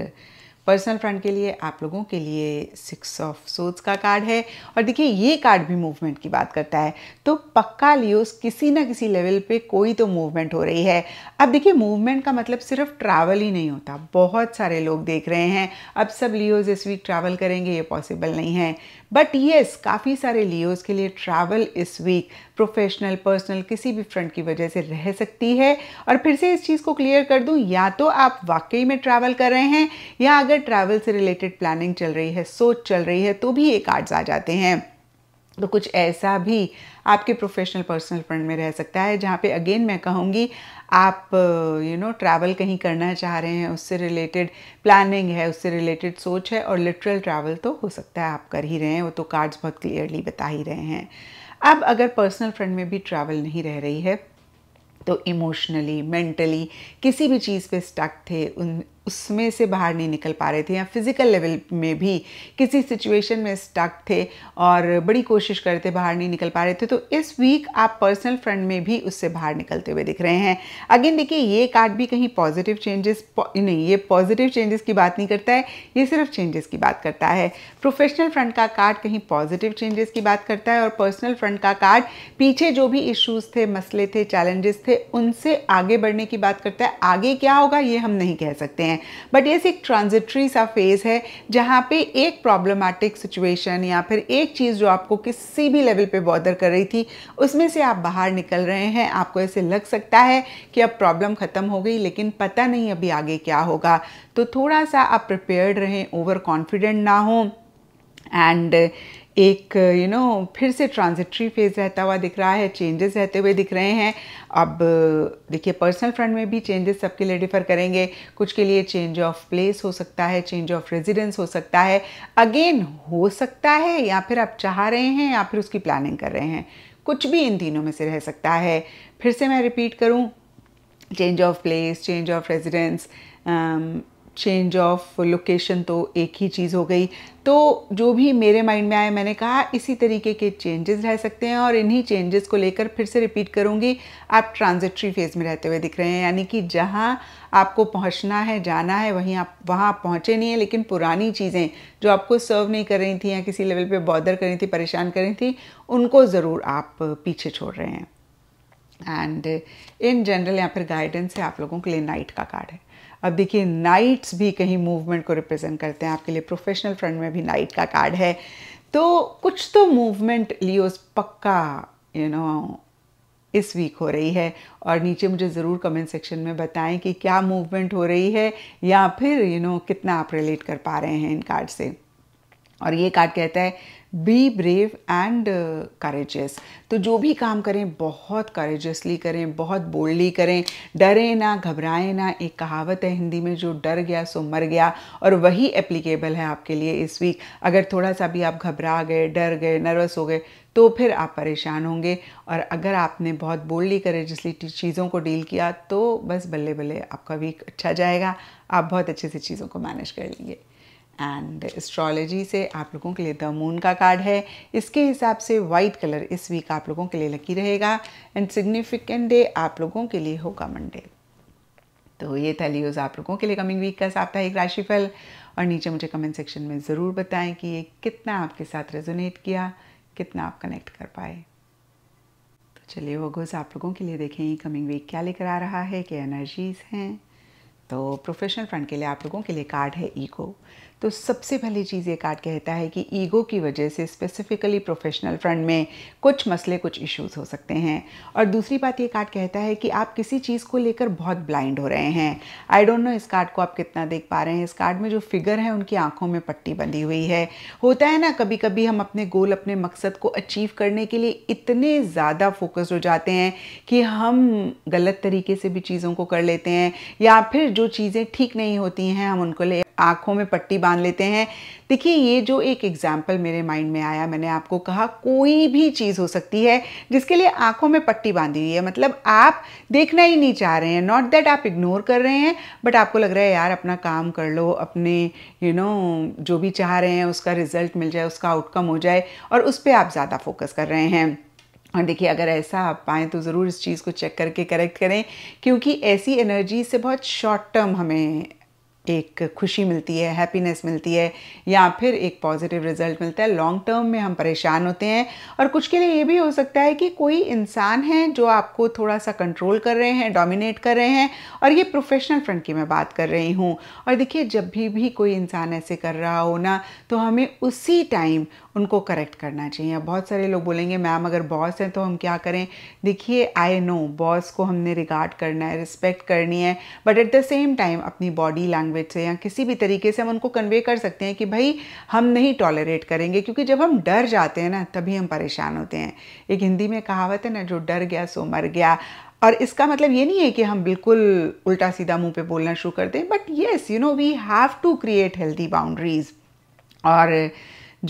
पर्सनल फ्रेंड के लिए आप लोगों के लिए सिक्स ऑफ सोच का कार्ड है और देखिए ये कार्ड भी मूवमेंट की बात करता है तो पक्का लियोस किसी ना किसी लेवल पे कोई तो मूवमेंट हो रही है अब देखिए मूवमेंट का मतलब सिर्फ ट्रैवल ही नहीं होता बहुत सारे लोग देख रहे हैं अब सब लियोज इस वीक ट्रैवल करेंगे ये पॉसिबल नहीं है बट येस काफ़ी सारे लियोज के लिए ट्रैवल इस वीक प्रोफेशनल पर्सनल किसी भी फ्रंट की वजह से रह सकती है और फिर से इस चीज़ को क्लियर कर दूँ या तो आप वाकई में ट्रैवल कर रहे हैं या अगर ट्रैवल से रिलेटेड प्लानिंग चल रही है सोच चल रही है तो भी ये कार्ड्स आ जाते हैं तो कुछ ऐसा भी आपके प्रोफेशनल पर्सनल फ्रेंड में रह सकता है जहाँ पे अगेन मैं कहूँगी आप यू नो ट्रैवल कहीं करना चाह रहे हैं उससे रिलेटेड प्लानिंग है उससे रिलेटेड सोच है और लिटरल ट्रैवल तो हो सकता है आप कर ही रहे हैं वो तो कार्ड्स बहुत क्लियरली बता ही रहे हैं अब अगर पर्सनल फ्रेंड में भी ट्रैवल नहीं रह रही है तो इमोशनली मेंटली किसी भी चीज़ पे स्टक थे उन उसमें से बाहर नहीं निकल पा रहे थे या फिज़िकल लेवल में भी किसी सिचुएशन में स्टक थे और बड़ी कोशिश कर रहे थे बाहर नहीं निकल पा रहे थे तो इस वीक आप पर्सनल फ्रंट में भी उससे बाहर निकलते हुए दिख रहे हैं अगेन देखिए ये कार्ड भी कहीं पॉजिटिव चेंजेस नहीं ये पॉजिटिव चेंजेस की बात नहीं करता है ये सिर्फ चेंजेस की बात करता है प्रोफेशनल फ्रंट का कार्ड कहीं पॉजिटिव चेंजेस की बात करता है और पर्सनल फ्रंट का कार्ड पीछे जो भी इश्यूज़ थे मसले थे चैलेंजेस थे उनसे आगे बढ़ने की बात करता है आगे क्या होगा ये हम नहीं कह सकते हैं हैं बट ये एक ट्रांजिटरी सा फेज़ है जहाँ पे एक प्रॉब्लमेटिक सिचुएशन या फिर एक चीज़ जो आपको किसी भी लेवल पे बॉदर कर रही थी उसमें से आप बाहर निकल रहे हैं आपको ऐसे लग सकता है कि अब प्रॉब्लम ख़त्म हो गई लेकिन पता नहीं अभी आगे क्या होगा तो थोड़ा सा आप प्रिपेयर्ड रहें ओवर कॉन्फिडेंट ना हों एंड एक यू uh, नो फिर से ट्रांजिटरी फेज़ रहता हुआ दिख रहा है चेंजेस रहते हुए दिख रहे हैं अब uh, देखिए पर्सनल फ्रंट में भी चेंजेस सबके लिए डिफर करेंगे कुछ के लिए चेंज ऑफ प्लेस हो सकता है चेंज ऑफ रेजिडेंस हो सकता है अगेन हो सकता है या फिर आप चाह रहे हैं या फिर उसकी प्लानिंग कर रहे हैं कुछ भी इन तीनों में से रह सकता है फिर से मैं रिपीट करूँ change of place change of residence change of location तो एक ही चीज़ हो गई तो जो भी मेरे माइंड में आए मैंने कहा इसी तरीके के चेंजेस रह सकते हैं और इन्हीं चेंजेस को लेकर फिर से रिपीट करूँगी आप ट्रांजिट्री फेज़ में रहते हुए दिख रहे हैं यानी कि जहाँ आपको पहुँचना है जाना है वहीं आप वहाँ आप पहुँचे नहीं हैं लेकिन पुरानी चीज़ें जो आपको सर्व नहीं कर रही थी या किसी लेवल पर बॉदर कर रही थी परेशान कर रही थी उनको ज़रूर आप पीछे छोड़ रहे हैं एंड इन जनरल या फिर गाइडेंस है आप लोगों के लिए नाइट का कार्ड है अब देखिए नाइट्स भी कहीं मूवमेंट को रिप्रेजेंट करते हैं आपके लिए प्रोफेशनल फ्रंट में भी नाइट का कार्ड है तो कुछ तो मूवमेंट लियोज पक्का यू you नो know, इस वीक हो रही है और नीचे मुझे ज़रूर कमेंट सेक्शन में बताएं कि क्या मूवमेंट हो रही है या फिर यू you नो know, कितना आप रिलेट कर पा रहे हैं इन कार्ड से और ये कार्ड कहता है बी ब्रेव एंड करेजस तो जो भी काम करें बहुत करेजसली करें बहुत बोल्डली करें डरें ना घबराएं ना एक कहावत है हिंदी में जो डर गया सो मर गया और वही एप्लीकेबल है आपके लिए इस वीक अगर थोड़ा सा भी आप घबरा गए डर गए नर्वस हो गए तो फिर आप परेशान होंगे और अगर आपने बहुत बोल्डली करेजसली चीज़ों को डील किया तो बस बल्ले बल्ले आपका वीक अच्छा जाएगा आप बहुत अच्छे से चीज़ों को मैनेज कर लेंगे एंड एस्ट्रोलॉजी से आप लोगों के लिए द मून का कार्ड है इसके हिसाब से वाइट कलर इस वीक आप लोगों के लिए लकी रहेगा एंड सिग्निफिकेंट डे आप लोगों के लिए होगा मंडे तो ये था लियोज आप लोगों के लिए कमिंग वीक का साप्ताहिक राशिफल और नीचे मुझे कमेंट सेक्शन में ज़रूर बताएं कि ये कितना आपके साथ रेजोनेट किया कितना आप कनेक्ट कर पाए तो चलिए वो गोज आप लोगों के लिए देखें कमिंग वीक क्या लेकर आ रहा है क्या एनर्जीज हैं तो प्रोफेशनल फ्रंट के लिए आप लोगों के लिए कार्ड है ईगो तो सबसे पहली चीज़ ये कार्ड कहता है कि ईगो की वजह से स्पेसिफिकली प्रोफेशनल फ्रंट में कुछ मसले कुछ इश्यूज हो सकते हैं और दूसरी बात ये कार्ड कहता है कि आप किसी चीज़ को लेकर बहुत ब्लाइंड हो रहे हैं आई डोंट नो इस कार्ड को आप कितना देख पा रहे हैं इस कार्ड में जो फिगर है उनकी आंखों में पट्टी बंधी हुई है होता है ना कभी कभी हम अपने गोल अपने मकसद को अचीव करने के लिए इतने ज़्यादा फोकस हो जाते हैं कि हम गलत तरीके से भी चीज़ों को कर लेते हैं या फिर जो चीज़ें ठीक नहीं होती हैं हम उनको ले आँखों में पट्टी बांध लेते हैं देखिए ये जो एक एग्जाम्पल मेरे माइंड में आया मैंने आपको कहा कोई भी चीज़ हो सकती है जिसके लिए आंखों में पट्टी बांधी हुई है मतलब आप देखना ही नहीं चाह रहे हैं नॉट दैट आप इग्नोर कर रहे हैं बट आपको लग रहा है यार अपना काम कर लो अपने यू you नो know, जो भी चाह रहे हैं उसका रिजल्ट मिल जाए उसका आउटकम हो जाए और उस पर आप ज़्यादा फोकस कर रहे हैं और देखिए अगर ऐसा आप पाएँ तो ज़रूर इस चीज़ को चेक करके करेक्ट करें क्योंकि ऐसी एनर्जी से बहुत शॉर्ट टर्म हमें एक खुशी मिलती है हैप्पीनेस मिलती है या फिर एक पॉजिटिव रिजल्ट मिलता है लॉन्ग टर्म में हम परेशान होते हैं और कुछ के लिए ये भी हो सकता है कि कोई इंसान है जो आपको थोड़ा सा कंट्रोल कर रहे हैं डोमिनेट कर रहे हैं और ये प्रोफेशनल फ्रंट की मैं बात कर रही हूँ और देखिए जब भी भी कोई इंसान ऐसे कर रहा हो ना तो हमें उसी टाइम उनको करेक्ट करना चाहिए बहुत सारे लोग बोलेंगे मैम अगर बॉस हैं तो हम क्या करें देखिए आई नो बॉस को हमने रिगार्ड करना है रिस्पेक्ट करनी है but at the same time अपनी बॉडी लैंग्वेज लैंग्वेज से या किसी भी तरीके से हम उनको कन्वे कर सकते हैं कि भाई हम नहीं टॉलरेट करेंगे क्योंकि जब हम डर जाते हैं ना तभी हम परेशान होते हैं एक हिंदी में कहावत है ना जो डर गया सो मर गया और इसका मतलब ये नहीं है कि हम बिल्कुल उल्टा सीधा मुंह पे बोलना शुरू कर दें but yes you know we have to create healthy boundaries और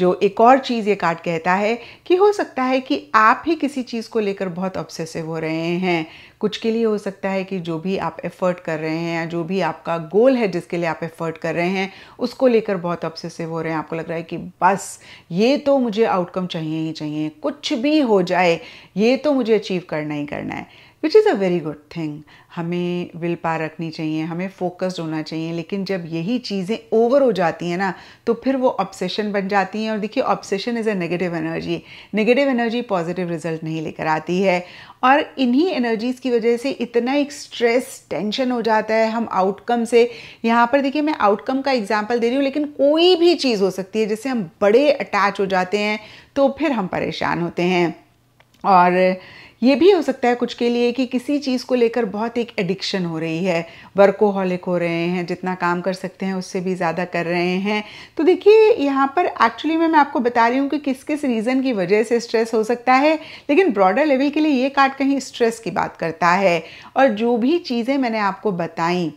जो एक और चीज़ ये कार्ड कहता है कि हो सकता है कि आप ही किसी चीज़ को लेकर बहुत ऑब्सेसिव हो रहे हैं कुछ के लिए हो सकता है कि जो भी आप एफ़र्ट कर रहे हैं या जो भी आपका गोल है जिसके लिए आप एफ़र्ट कर रहे हैं उसको लेकर बहुत ऑब्सेसिव हो रहे हैं आपको लग रहा है कि बस ये तो मुझे आउटकम चाहिए ही चाहिए कुछ भी हो जाए ये तो मुझे अचीव करना ही करना है which is a very good thing हमें विल पार रखनी चाहिए हमें फोकस्ड होना चाहिए लेकिन जब यही चीज़ें ओवर हो जाती हैं ना तो फिर वो ऑब्सेशन बन जाती हैं और देखिए obsession is a negative energy negative energy positive result नहीं लेकर आती है और इन्हीं एनर्जीज़ की वजह से इतना एक स्ट्रेस टेंशन हो जाता है हम आउटकम से यहाँ पर देखिए मैं आउटकम का एग्जाम्पल दे रही हूँ लेकिन कोई भी चीज़ हो सकती है जिससे हम बड़े अटैच हो जाते हैं तो फिर हम परेशान होते हैं और ये भी हो सकता है कुछ के लिए कि किसी चीज़ को लेकर बहुत एक एडिक्शन हो रही है वर्कोहॉलिक हो रहे हैं जितना काम कर सकते हैं उससे भी ज़्यादा कर रहे हैं तो देखिए यहाँ पर एक्चुअली मैं मैं आपको बता रही हूँ कि किस किस रीज़न की वजह से स्ट्रेस हो सकता है लेकिन ब्रॉडर लेवल के लिए ये कार्ड कहीं स्ट्रेस की बात करता है और जो भी चीज़ें मैंने आपको बताई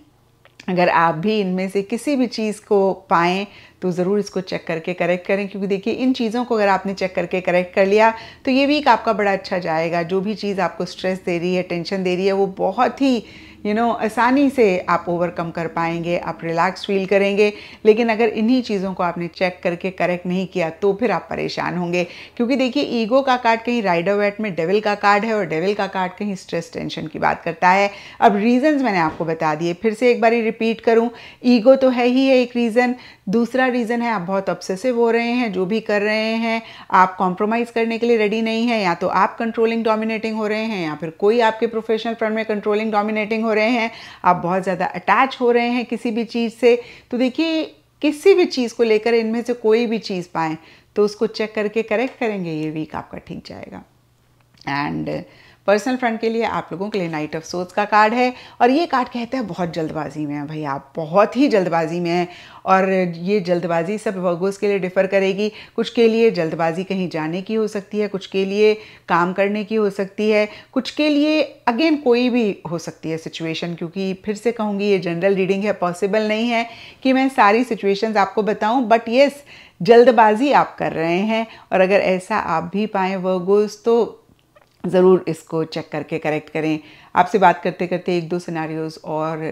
अगर आप भी इनमें से किसी भी चीज़ को पाएँ तो ज़रूर इसको चेक करके करेक्ट करें क्योंकि देखिए इन चीज़ों को अगर आपने चेक करके करेक्ट कर लिया तो ये भी एक आपका बड़ा अच्छा जाएगा जो भी चीज़ आपको स्ट्रेस दे रही है टेंशन दे रही है वो बहुत ही यू नो आसानी से आप ओवरकम कर पाएंगे आप रिलैक्स फील करेंगे लेकिन अगर इन्हीं चीज़ों को आपने चेक करके करेक्ट नहीं किया तो फिर आप परेशान होंगे क्योंकि देखिए ईगो का कार्ड कहीं राइडर वेट में डेविल का कार्ड है और डेविल का कार्ड कहीं स्ट्रेस टेंशन की बात करता है अब रीजंस मैंने आपको बता दिए फिर से एक बार रिपीट करूँ ईगो तो है ही है एक रीज़न दूसरा रीज़न है आप बहुत ऑब्सेसिव हो रहे हैं जो भी कर रहे हैं आप कॉम्प्रोमाइज़ करने के लिए रेडी नहीं है या तो आप कंट्रोलिंग डोमिनेटिंग हो रहे हैं या फिर कोई आपके प्रोफेशनल फ्रंट में कंट्रोलिंग डोमिनेटिंग हो रहे हैं आप बहुत ज़्यादा अटैच हो रहे हैं किसी भी चीज़ से तो देखिए किसी भी चीज़ को लेकर इनमें से कोई भी चीज़ पाएँ तो उसको चेक करके करेक्ट करेंगे ये वीक आपका ठीक जाएगा एंड uh, पर्सनल फ्रंट के लिए आप लोगों के लिए नाइट ऑफ सोच का कार्ड है और ये कार्ड कहता है बहुत जल्दबाजी में है भाई आप बहुत ही जल्दबाजी में हैं और ये जल्दबाजी सब वर्गोस के लिए डिफ़र करेगी कुछ के लिए जल्दबाजी कहीं जाने की हो सकती है कुछ के लिए काम करने की हो सकती है कुछ के लिए अगेन कोई भी हो सकती है सिचुएशन क्योंकि फिर से कहूँगी ये जनरल रीडिंग है पॉसिबल नहीं है कि मैं सारी सिचुएशंस आपको बताऊँ बट येस जल्दबाजी आप कर रहे हैं और अगर ऐसा आप भी पाएँ वर्गोस तो ज़रूर इसको चेक करके करेक्ट करें आपसे बात करते करते एक दो सिनारीज और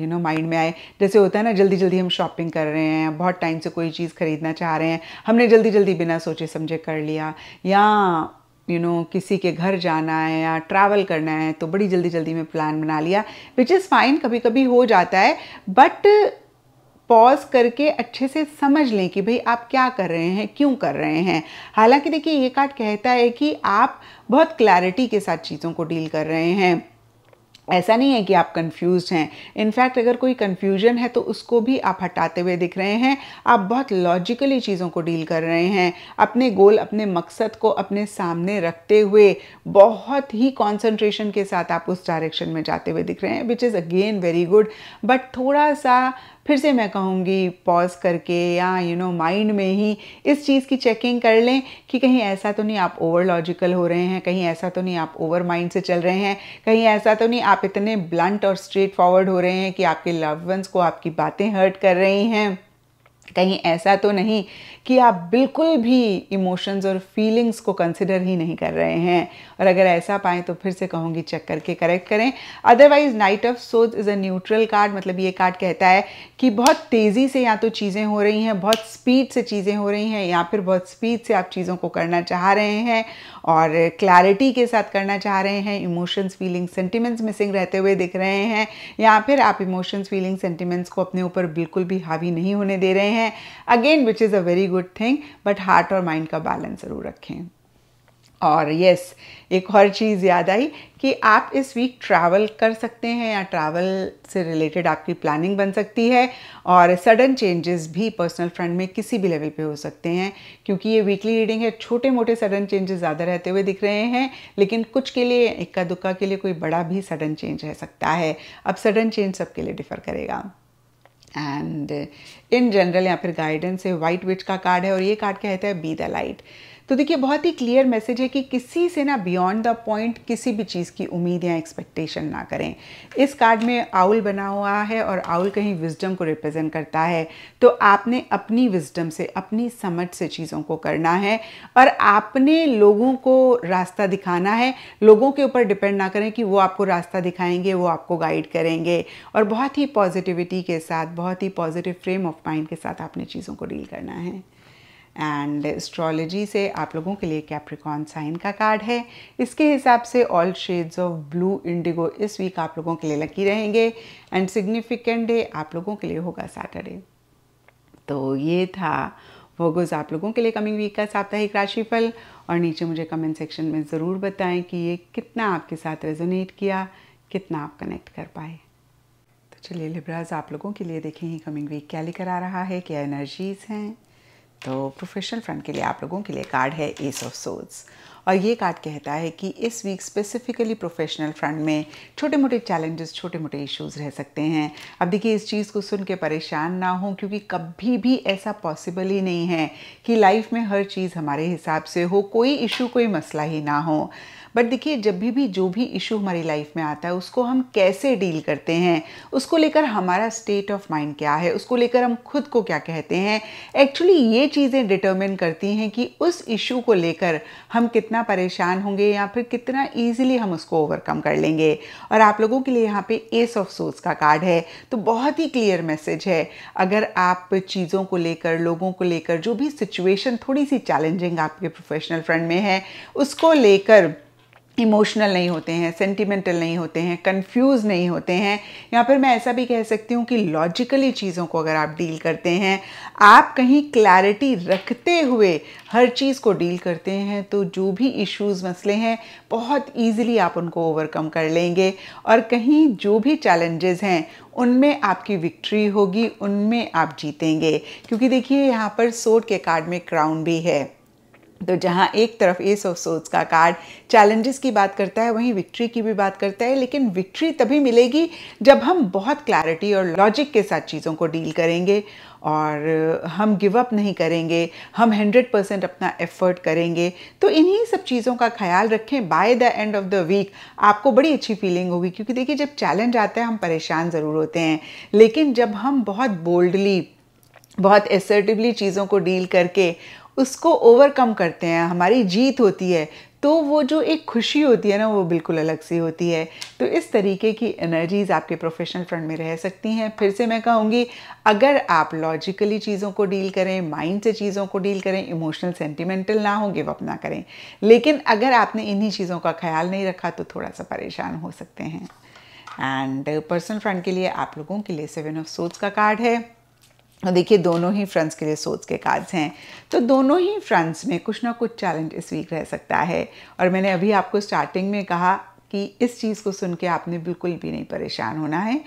यू नो माइंड में आए जैसे होता है ना जल्दी जल्दी हम शॉपिंग कर रहे हैं बहुत टाइम से कोई चीज़ ख़रीदना चाह रहे हैं हमने जल्दी जल्दी बिना सोचे समझे कर लिया या यू you नो know, किसी के घर जाना है या ट्रैवल करना है तो बड़ी जल्दी जल्दी में प्लान बना लिया विच इज़ फाइन कभी कभी हो जाता है बट पॉज करके अच्छे से समझ लें कि भाई आप क्या कर रहे हैं क्यों कर रहे हैं हालांकि देखिए ये कार्ड कहता है कि आप बहुत क्लैरिटी के साथ चीज़ों को डील कर रहे हैं ऐसा नहीं है कि आप कंफ्यूज हैं इनफैक्ट अगर कोई कंफ्यूजन है तो उसको भी आप हटाते हुए दिख रहे हैं आप बहुत लॉजिकली चीज़ों को डील कर रहे हैं अपने गोल अपने मकसद को अपने सामने रखते हुए बहुत ही कंसंट्रेशन के साथ आप उस डायरेक्शन में जाते हुए दिख रहे हैं which is again very good but थोड़ा सा फिर से मैं कहूँगी पॉज करके या यू नो माइंड में ही इस चीज़ की चेकिंग कर लें कि कहीं ऐसा तो नहीं आप ओवर लॉजिकल हो रहे हैं कहीं ऐसा तो नहीं आप ओवर माइंड से चल रहे हैं कहीं ऐसा तो नहीं आप इतने ब्लंट और स्ट्रेट फॉरवर्ड हो रहे हैं कि आपके लव वंस को आपकी बातें हर्ट कर रही हैं कहीं ऐसा तो नहीं कि आप बिल्कुल भी इमोशंस और फीलिंग्स को कंसिडर ही नहीं कर रहे हैं और अगर ऐसा पाएँ तो फिर से कहूँगी चेक करके करेक्ट करें अदरवाइज नाइट ऑफ सोज इज़ अ न्यूट्रल कार्ड मतलब ये कार्ड कहता है कि बहुत तेज़ी से या तो चीज़ें हो रही हैं बहुत स्पीड से चीज़ें हो रही हैं या फिर बहुत स्पीड से आप चीज़ों को करना चाह रहे हैं और क्लैरिटी के साथ करना चाह रहे हैं इमोशंस फीलिंग्स सेंटिमेंट्स मिसिंग रहते हुए दिख रहे हैं या फिर आप इमोशंस फीलिंग्स सेंटिमेंट्स को अपने ऊपर बिल्कुल भी हावी नहीं होने दे रहे हैं again which is a very good good thing but heart और माइंड का बैलेंस ज़रूर रखें और यस एक और चीज़ याद आई कि आप इस वीक ट्रैवल कर सकते हैं या ट्रैवल से रिलेटेड आपकी प्लानिंग बन सकती है और सडन चेंजेस भी पर्सनल फ्रंट में किसी भी लेवल पे हो सकते हैं क्योंकि ये वीकली रीडिंग है छोटे मोटे सडन चेंजेस ज़्यादा रहते हुए दिख रहे हैं लेकिन कुछ के लिए इक्का दुक्का के लिए कोई बड़ा भी सडन चेंज रह सकता है अब सडन चेंज सबके लिए डिफ़र करेगा एंड इन जनरल यहाँ पर गाइडेंस है वाइट विच का कार्ड है और ये कार्ड क्या कहता है बी द लाइट तो देखिए बहुत ही क्लियर मैसेज है कि किसी से ना बियॉन्ड द पॉइंट किसी भी चीज़ की उम्मीद या एक्सपेक्टेशन ना करें इस कार्ड में आउल बना हुआ है और आउल कहीं विजडम को रिप्रेजेंट करता है तो आपने अपनी विजडम से अपनी समझ से चीज़ों को करना है और आपने लोगों को रास्ता दिखाना है लोगों के ऊपर डिपेंड ना करें कि वो आपको रास्ता दिखाएंगे वो आपको गाइड करेंगे और बहुत ही पॉजिटिविटी के साथ बहुत ही पॉजिटिव फ्रेम ऑफ माइंड के साथ आपने चीज़ों को डील करना है एंड एस्ट्रोलॉजी से आप लोगों के लिए कैप्रिकॉन साइन का कार्ड है इसके हिसाब से all shades of blue indigo इस वीक आप लोगों के लिए लकी रहेंगे एंड सिग्निफिकेंट डे आप लोगों के लिए होगा सैटरडे तो ये था वर्गोज आप लोगों के लिए कमिंग वीक का साप्ताहिक राशिफल और नीचे मुझे कमेंट सेक्शन में ज़रूर बताएं कि ये कितना आपके साथ रेजोनेट किया कितना आप कनेक्ट कर पाए तो चलिए लिब्राज आप लोगों के लिए देखें ही कमिंग वीक क्या लेकर आ रहा है क्या एनर्जीज़ हैं तो प्रोफेशनल फ्रंट के लिए आप लोगों के लिए कार्ड है एस ऑफ सोल्स और ये कार्ड कहता है कि इस वीक स्पेसिफिकली प्रोफेशनल फ्रंट में छोटे मोटे चैलेंजेस छोटे मोटे इश्यूज रह सकते हैं अब देखिए इस चीज़ को सुन के परेशान ना हो क्योंकि कभी भी ऐसा पॉसिबल ही नहीं है कि लाइफ में हर चीज़ हमारे हिसाब से हो कोई इशू कोई मसला ही ना हो बट देखिए जब भी भी जो भी इशू हमारी लाइफ में आता है उसको हम कैसे डील करते हैं उसको लेकर हमारा स्टेट ऑफ माइंड क्या है उसको लेकर हम खुद को क्या कहते हैं एक्चुअली ये चीज़ें डिटर्मिन करती हैं कि उस इशू को लेकर हम कितना परेशान होंगे या फिर कितना ईजिली हम उसको ओवरकम कर लेंगे और आप लोगों के लिए यहाँ पे एस ऑफ सोर्स का कार्ड है तो बहुत ही क्लियर मैसेज है अगर आप चीज़ों को लेकर लोगों को लेकर जो भी सिचुएशन थोड़ी सी चैलेंजिंग आपके प्रोफेशनल फ्रंट में है उसको लेकर इमोशनल नहीं होते हैं सेंटिमेंटल नहीं होते हैं कंफ्यूज नहीं होते हैं या फिर मैं ऐसा भी कह सकती हूँ कि लॉजिकली चीज़ों को अगर आप डील करते हैं आप कहीं क्लैरिटी रखते हुए हर चीज़ को डील करते हैं तो जो भी इश्यूज मसले हैं बहुत ईजिली आप उनको ओवरकम कर लेंगे और कहीं जो भी चैलेंजेस हैं उनमें आपकी विक्ट्री होगी उनमें आप जीतेंगे क्योंकि देखिए यहाँ पर सोट के कार्ड में क्राउन भी है तो जहाँ एक तरफ एस ऑफ सोल्स का कार्ड चैलेंजेस की बात करता है वहीं विक्ट्री की भी बात करता है लेकिन विक्ट्री तभी मिलेगी जब हम बहुत क्लैरिटी और लॉजिक के साथ चीज़ों को डील करेंगे और हम गिव अप नहीं करेंगे हम 100 परसेंट अपना एफर्ट करेंगे तो इन्हीं सब चीज़ों का ख्याल रखें by the end of the week आपको बड़ी अच्छी फीलिंग होगी क्योंकि देखिए जब चैलेंज आता है हम परेशान ज़रूर होते हैं लेकिन जब हम बहुत बोल्डली बहुत एसर्टिवली चीज़ों को डील करके उसको ओवरकम करते हैं हमारी जीत होती है तो वो जो एक खुशी होती है ना वो बिल्कुल अलग सी होती है तो इस तरीके की एनर्जीज़ आपके प्रोफेशनल फ्रंट में रह सकती हैं फिर से मैं कहूँगी अगर आप लॉजिकली चीज़ों को डील करें माइंड से चीज़ों को डील करें इमोशनल सेंटिमेंटल ना हो गिव अप ना करें लेकिन अगर आपने इन्हीं चीज़ों का ख्याल नहीं रखा तो थोड़ा सा परेशान हो सकते हैं एंड पर्सनल फ्रंट के लिए आप लोगों के लिए सेवन ऑफ सोच का कार्ड है और देखिए दोनों ही फ्रेंड्स के लिए सोच के कार्ड्स हैं तो दोनों ही फ्रेंड्स में कुछ ना कुछ चैलेंज इस वीक रह सकता है और मैंने अभी आपको स्टार्टिंग में कहा कि इस चीज़ को सुन के आपने बिल्कुल भी नहीं परेशान होना है